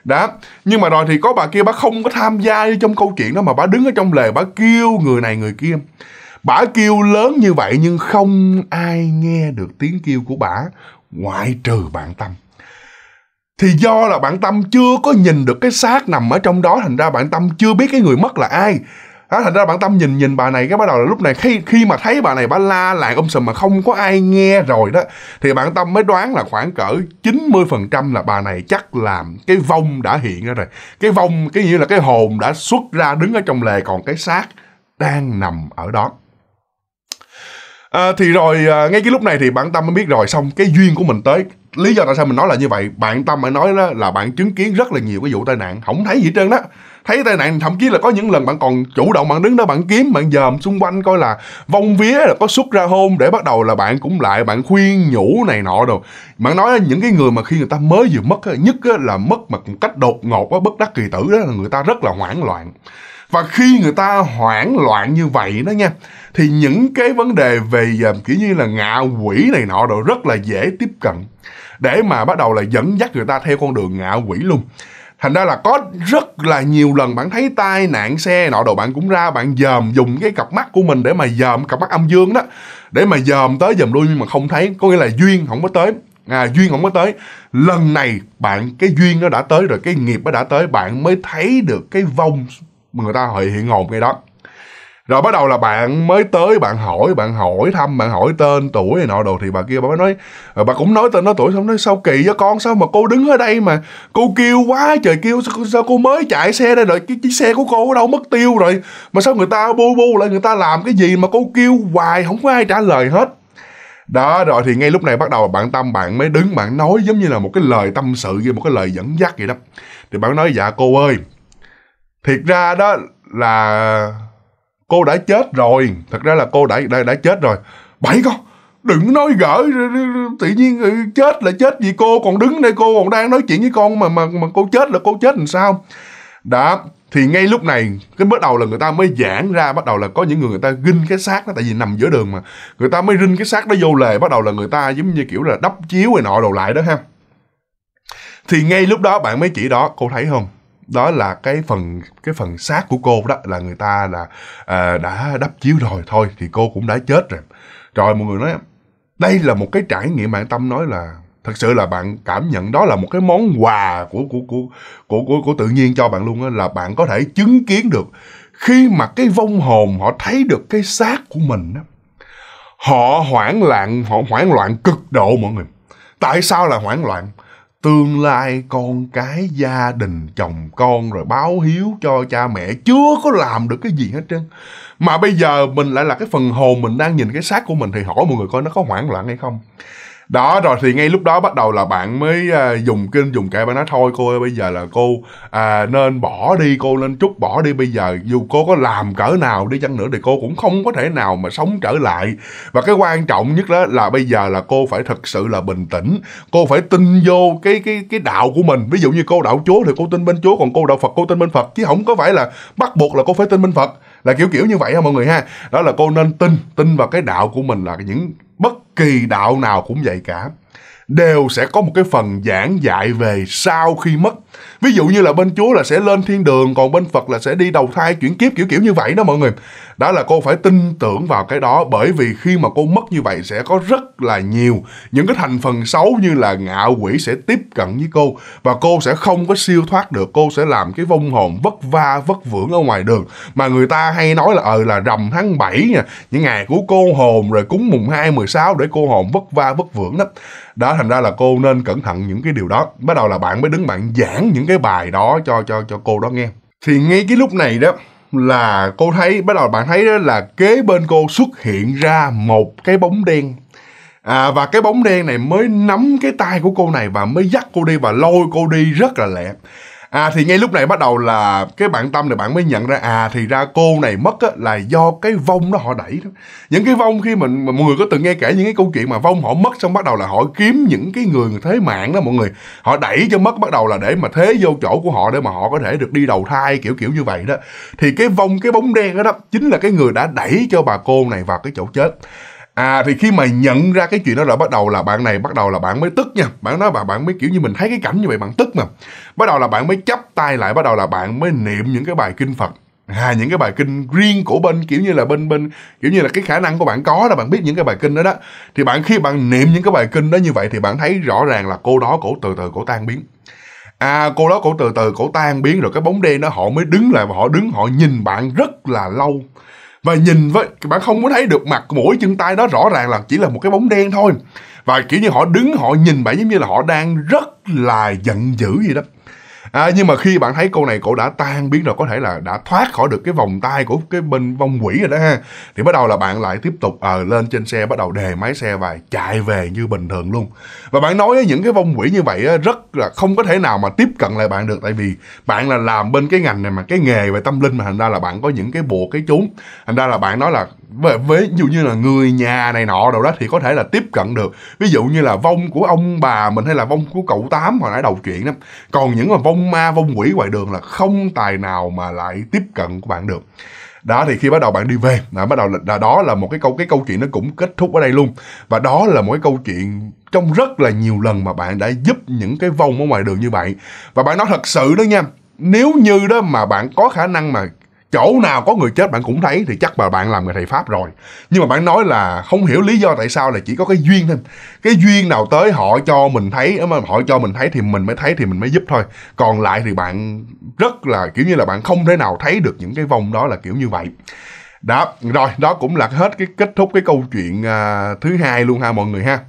đó nhưng mà rồi thì có bà kia bà không có tham gia trong câu chuyện đó mà bà đứng ở trong lề bà kêu người này người kia bà kêu lớn như vậy nhưng không ai nghe được tiếng kêu của bà ngoại trừ bạn tâm thì do là bạn tâm chưa có nhìn được cái xác nằm ở trong đó thành ra bạn tâm chưa biết cái người mất là ai đó thành ra bạn tâm nhìn nhìn bà này cái bắt đầu là lúc này khi khi mà thấy bà này bà la lại ông sùm mà không có ai nghe rồi đó thì bạn tâm mới đoán là khoảng cỡ 90% là bà này chắc làm cái vong đã hiện ra rồi cái vong cái như là cái hồn đã xuất ra đứng ở trong lề còn cái xác đang nằm ở đó à, thì rồi à, ngay cái lúc này thì bạn tâm mới biết rồi xong cái duyên của mình tới lý do tại sao mình nói là như vậy bạn tâm mới nói đó là bạn chứng kiến rất là nhiều cái vụ tai nạn không thấy gì hết trơn đó thấy tai nạn thậm chí là có những lần bạn còn chủ động bạn đứng đó bạn kiếm bạn dòm xung quanh coi là vong vía là có xuất ra hôn để bắt đầu là bạn cũng lại bạn khuyên nhủ này nọ đồ bạn nói những cái người mà khi người ta mới vừa mất nhất là mất mà một cách đột ngột quá bất đắc kỳ tử đó là người ta rất là hoảng loạn và khi người ta hoảng loạn như vậy đó nha thì những cái vấn đề về à, kiểu như là ngạ quỷ này nọ đồ rất là dễ tiếp cận để mà bắt đầu là dẫn dắt người ta theo con đường ngạ quỷ luôn thành ra là có rất là nhiều lần bạn thấy tai nạn xe nọ đồ bạn cũng ra bạn dòm dùng cái cặp mắt của mình để mà dòm cặp mắt âm dương đó để mà dòm tới dòm lui nhưng mà không thấy có nghĩa là duyên không có tới à, duyên không có tới lần này bạn cái duyên nó đã tới rồi cái nghiệp nó đã tới bạn mới thấy được cái vong mà người ta hội hiện hồn ngay đó rồi bắt đầu là bạn mới tới bạn hỏi bạn hỏi thăm bạn hỏi tên tuổi này nọ đồ thì bà kia bà mới nói ờ, bà cũng nói tên nó tuổi xong nói sao kỳ với con sao mà cô đứng ở đây mà cô kêu quá trời kêu sao, sao cô mới chạy xe đây rồi cái chiếc xe của cô ở đâu mất tiêu rồi mà sao người ta bu bu lại người ta làm cái gì mà cô kêu hoài không có ai trả lời hết đó rồi thì ngay lúc này bắt đầu bạn tâm bạn mới đứng bạn nói giống như là một cái lời tâm sự như một cái lời dẫn dắt vậy đó thì bạn nói dạ cô ơi thiệt ra đó là cô đã chết rồi thật ra là cô đã đã, đã chết rồi bảy con đừng nói gỡ tự nhiên ừ, chết là chết vì cô còn đứng đây cô còn đang nói chuyện với con mà mà mà cô chết là cô chết làm sao đã thì ngay lúc này cái bắt đầu là người ta mới giãn ra bắt đầu là có những người người ta ginh cái xác đó tại vì nằm giữa đường mà người ta mới rinh cái xác đó vô lề bắt đầu là người ta giống như kiểu là đắp chiếu rồi nọ đồ lại đó ha thì ngay lúc đó bạn mới chỉ đó cô thấy không đó là cái phần cái phần xác của cô đó là người ta là à, đã đắp chiếu rồi thôi thì cô cũng đã chết rồi rồi mọi người nói đây là một cái trải nghiệm bạn tâm nói là thật sự là bạn cảm nhận đó là một cái món quà của của của của của, của tự nhiên cho bạn luôn á là bạn có thể chứng kiến được khi mà cái vong hồn họ thấy được cái xác của mình á họ hoảng loạn họ hoảng loạn cực độ mọi người tại sao là hoảng loạn tương lai con cái gia đình chồng con rồi báo hiếu cho cha mẹ chưa có làm được cái gì hết trơn mà bây giờ mình lại là cái phần hồn mình đang nhìn cái xác của mình thì hỏi mọi người coi nó có hoảng loạn hay không đó rồi thì ngay lúc đó bắt đầu là bạn mới à, dùng kinh dùng kệ bạn nói thôi cô ơi bây giờ là cô à, nên bỏ đi cô nên chút bỏ đi bây giờ dù cô có làm cỡ nào đi chăng nữa thì cô cũng không có thể nào mà sống trở lại và cái quan trọng nhất đó là bây giờ là cô phải thật sự là bình tĩnh cô phải tin vô cái cái cái đạo của mình ví dụ như cô đạo chúa thì cô tin bên chúa còn cô đạo phật cô tin bên phật chứ không có phải là bắt buộc là cô phải tin bên phật là kiểu kiểu như vậy ha mọi người ha đó là cô nên tin tin vào cái đạo của mình là những bất kỳ đạo nào cũng vậy cả đều sẽ có một cái phần giảng dạy về sau khi mất ví dụ như là bên chúa là sẽ lên thiên đường còn bên phật là sẽ đi đầu thai chuyển kiếp kiểu kiểu như vậy đó mọi người đó là cô phải tin tưởng vào cái đó bởi vì khi mà cô mất như vậy sẽ có rất là nhiều những cái thành phần xấu như là ngạo quỷ sẽ tiếp cận với cô và cô sẽ không có siêu thoát được cô sẽ làm cái vong hồn vất va vất vưởng ở ngoài đường mà người ta hay nói là ờ là rằm tháng 7 nha những ngày của cô hồn rồi cúng mùng hai mười sáu để cô hồn vất va vất vưởng đó đó thành ra là cô nên cẩn thận những cái điều đó bắt đầu là bạn mới đứng bạn giảng những cái bài đó cho cho cho cô đó nghe thì ngay cái lúc này đó là cô thấy bắt đầu bạn thấy đó là kế bên cô xuất hiện ra một cái bóng đen à, và cái bóng đen này mới nắm cái tay của cô này và mới dắt cô đi và lôi cô đi rất là lẹ à thì ngay lúc này bắt đầu là cái bạn tâm này bạn mới nhận ra à thì ra cô này mất á, là do cái vong đó họ đẩy đó những cái vong khi mình mà mọi người có từng nghe kể những cái câu chuyện mà vong họ mất xong bắt đầu là họ kiếm những cái người người thế mạng đó mọi người họ đẩy cho mất bắt đầu là để mà thế vô chỗ của họ để mà họ có thể được đi đầu thai kiểu kiểu như vậy đó thì cái vong cái bóng đen đó, đó chính là cái người đã đẩy cho bà cô này vào cái chỗ chết À thì khi mà nhận ra cái chuyện đó là bắt đầu là bạn này bắt đầu là bạn mới tức nha Bạn nói bà bạn mới kiểu như mình thấy cái cảnh như vậy bạn tức mà bắt đầu là bạn mới chấp tay lại bắt đầu là bạn mới niệm những cái bài kinh phật à những cái bài kinh riêng của bên kiểu như là bên bên kiểu như là cái khả năng của bạn có là bạn biết những cái bài kinh đó đó thì bạn khi bạn niệm những cái bài kinh đó như vậy thì bạn thấy rõ ràng là cô đó cổ từ từ cổ tan biến à cô đó cổ từ từ cổ tan biến rồi cái bóng đen đó họ mới đứng lại và họ đứng họ nhìn bạn rất là lâu và nhìn với bạn không muốn thấy được mặt mũi chân tay đó rõ ràng là chỉ là một cái bóng đen thôi và kiểu như họ đứng họ nhìn bạn giống như là họ đang rất là giận dữ gì đó à, nhưng mà khi bạn thấy cô này cổ đã tan biến rồi có thể là đã thoát khỏi được cái vòng tay của cái bên vong quỷ rồi đó ha thì bắt đầu là bạn lại tiếp tục à, lên trên xe bắt đầu đề máy xe và chạy về như bình thường luôn và bạn nói những cái vong quỷ như vậy rất là không có thể nào mà tiếp cận lại bạn được tại vì bạn là làm bên cái ngành này mà cái nghề về tâm linh mà thành ra là bạn có những cái bộ cái chốn thành ra là bạn nói là với ví dụ như là người nhà này nọ đâu đó thì có thể là tiếp cận được ví dụ như là vong của ông bà mình hay là vong của cậu tám hồi nãy đầu chuyện đó còn những mà vong ma vong quỷ ngoài đường là không tài nào mà lại tiếp cận của bạn được đó thì khi bắt đầu bạn đi về là bắt đầu là đó là một cái câu cái câu chuyện nó cũng kết thúc ở đây luôn và đó là một cái câu chuyện trong rất là nhiều lần mà bạn đã giúp những cái vong ở ngoài đường như vậy và bạn nói thật sự đó nha nếu như đó mà bạn có khả năng mà chỗ nào có người chết bạn cũng thấy thì chắc là bạn làm người thầy pháp rồi nhưng mà bạn nói là không hiểu lý do tại sao là chỉ có cái duyên thôi cái duyên nào tới họ cho mình thấy ờ, mà họ cho mình thấy thì mình mới thấy thì mình mới giúp thôi còn lại thì bạn rất là kiểu như là bạn không thể nào thấy được những cái vòng đó là kiểu như vậy đó rồi đó cũng là hết cái kết thúc cái câu chuyện à, thứ hai luôn ha mọi người ha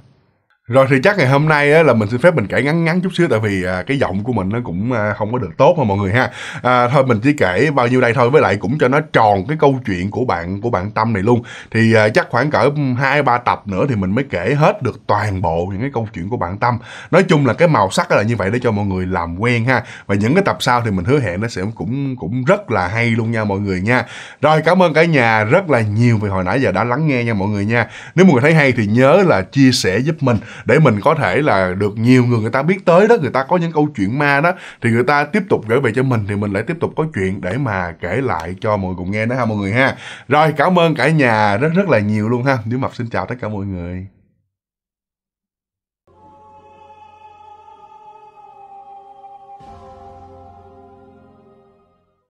rồi thì chắc ngày hôm nay á, là mình xin phép mình kể ngắn ngắn chút xíu tại vì à, cái giọng của mình nó cũng à, không có được tốt mà mọi người ha à, thôi mình chỉ kể bao nhiêu đây thôi với lại cũng cho nó tròn cái câu chuyện của bạn của bạn tâm này luôn thì à, chắc khoảng cỡ hai ba tập nữa thì mình mới kể hết được toàn bộ những cái câu chuyện của bạn tâm nói chung là cái màu sắc là như vậy để cho mọi người làm quen ha và những cái tập sau thì mình hứa hẹn nó sẽ cũng cũng rất là hay luôn nha mọi người nha rồi cảm ơn cả nhà rất là nhiều vì hồi nãy giờ đã lắng nghe nha mọi người nha nếu mọi người thấy hay thì nhớ là chia sẻ giúp mình để mình có thể là được nhiều người người ta biết tới đó người ta có những câu chuyện ma đó thì người ta tiếp tục gửi về cho mình thì mình lại tiếp tục có chuyện để mà kể lại cho mọi người cùng nghe nữa ha mọi người ha rồi cảm ơn cả nhà rất rất là nhiều luôn ha nếu mập xin chào tất cả mọi người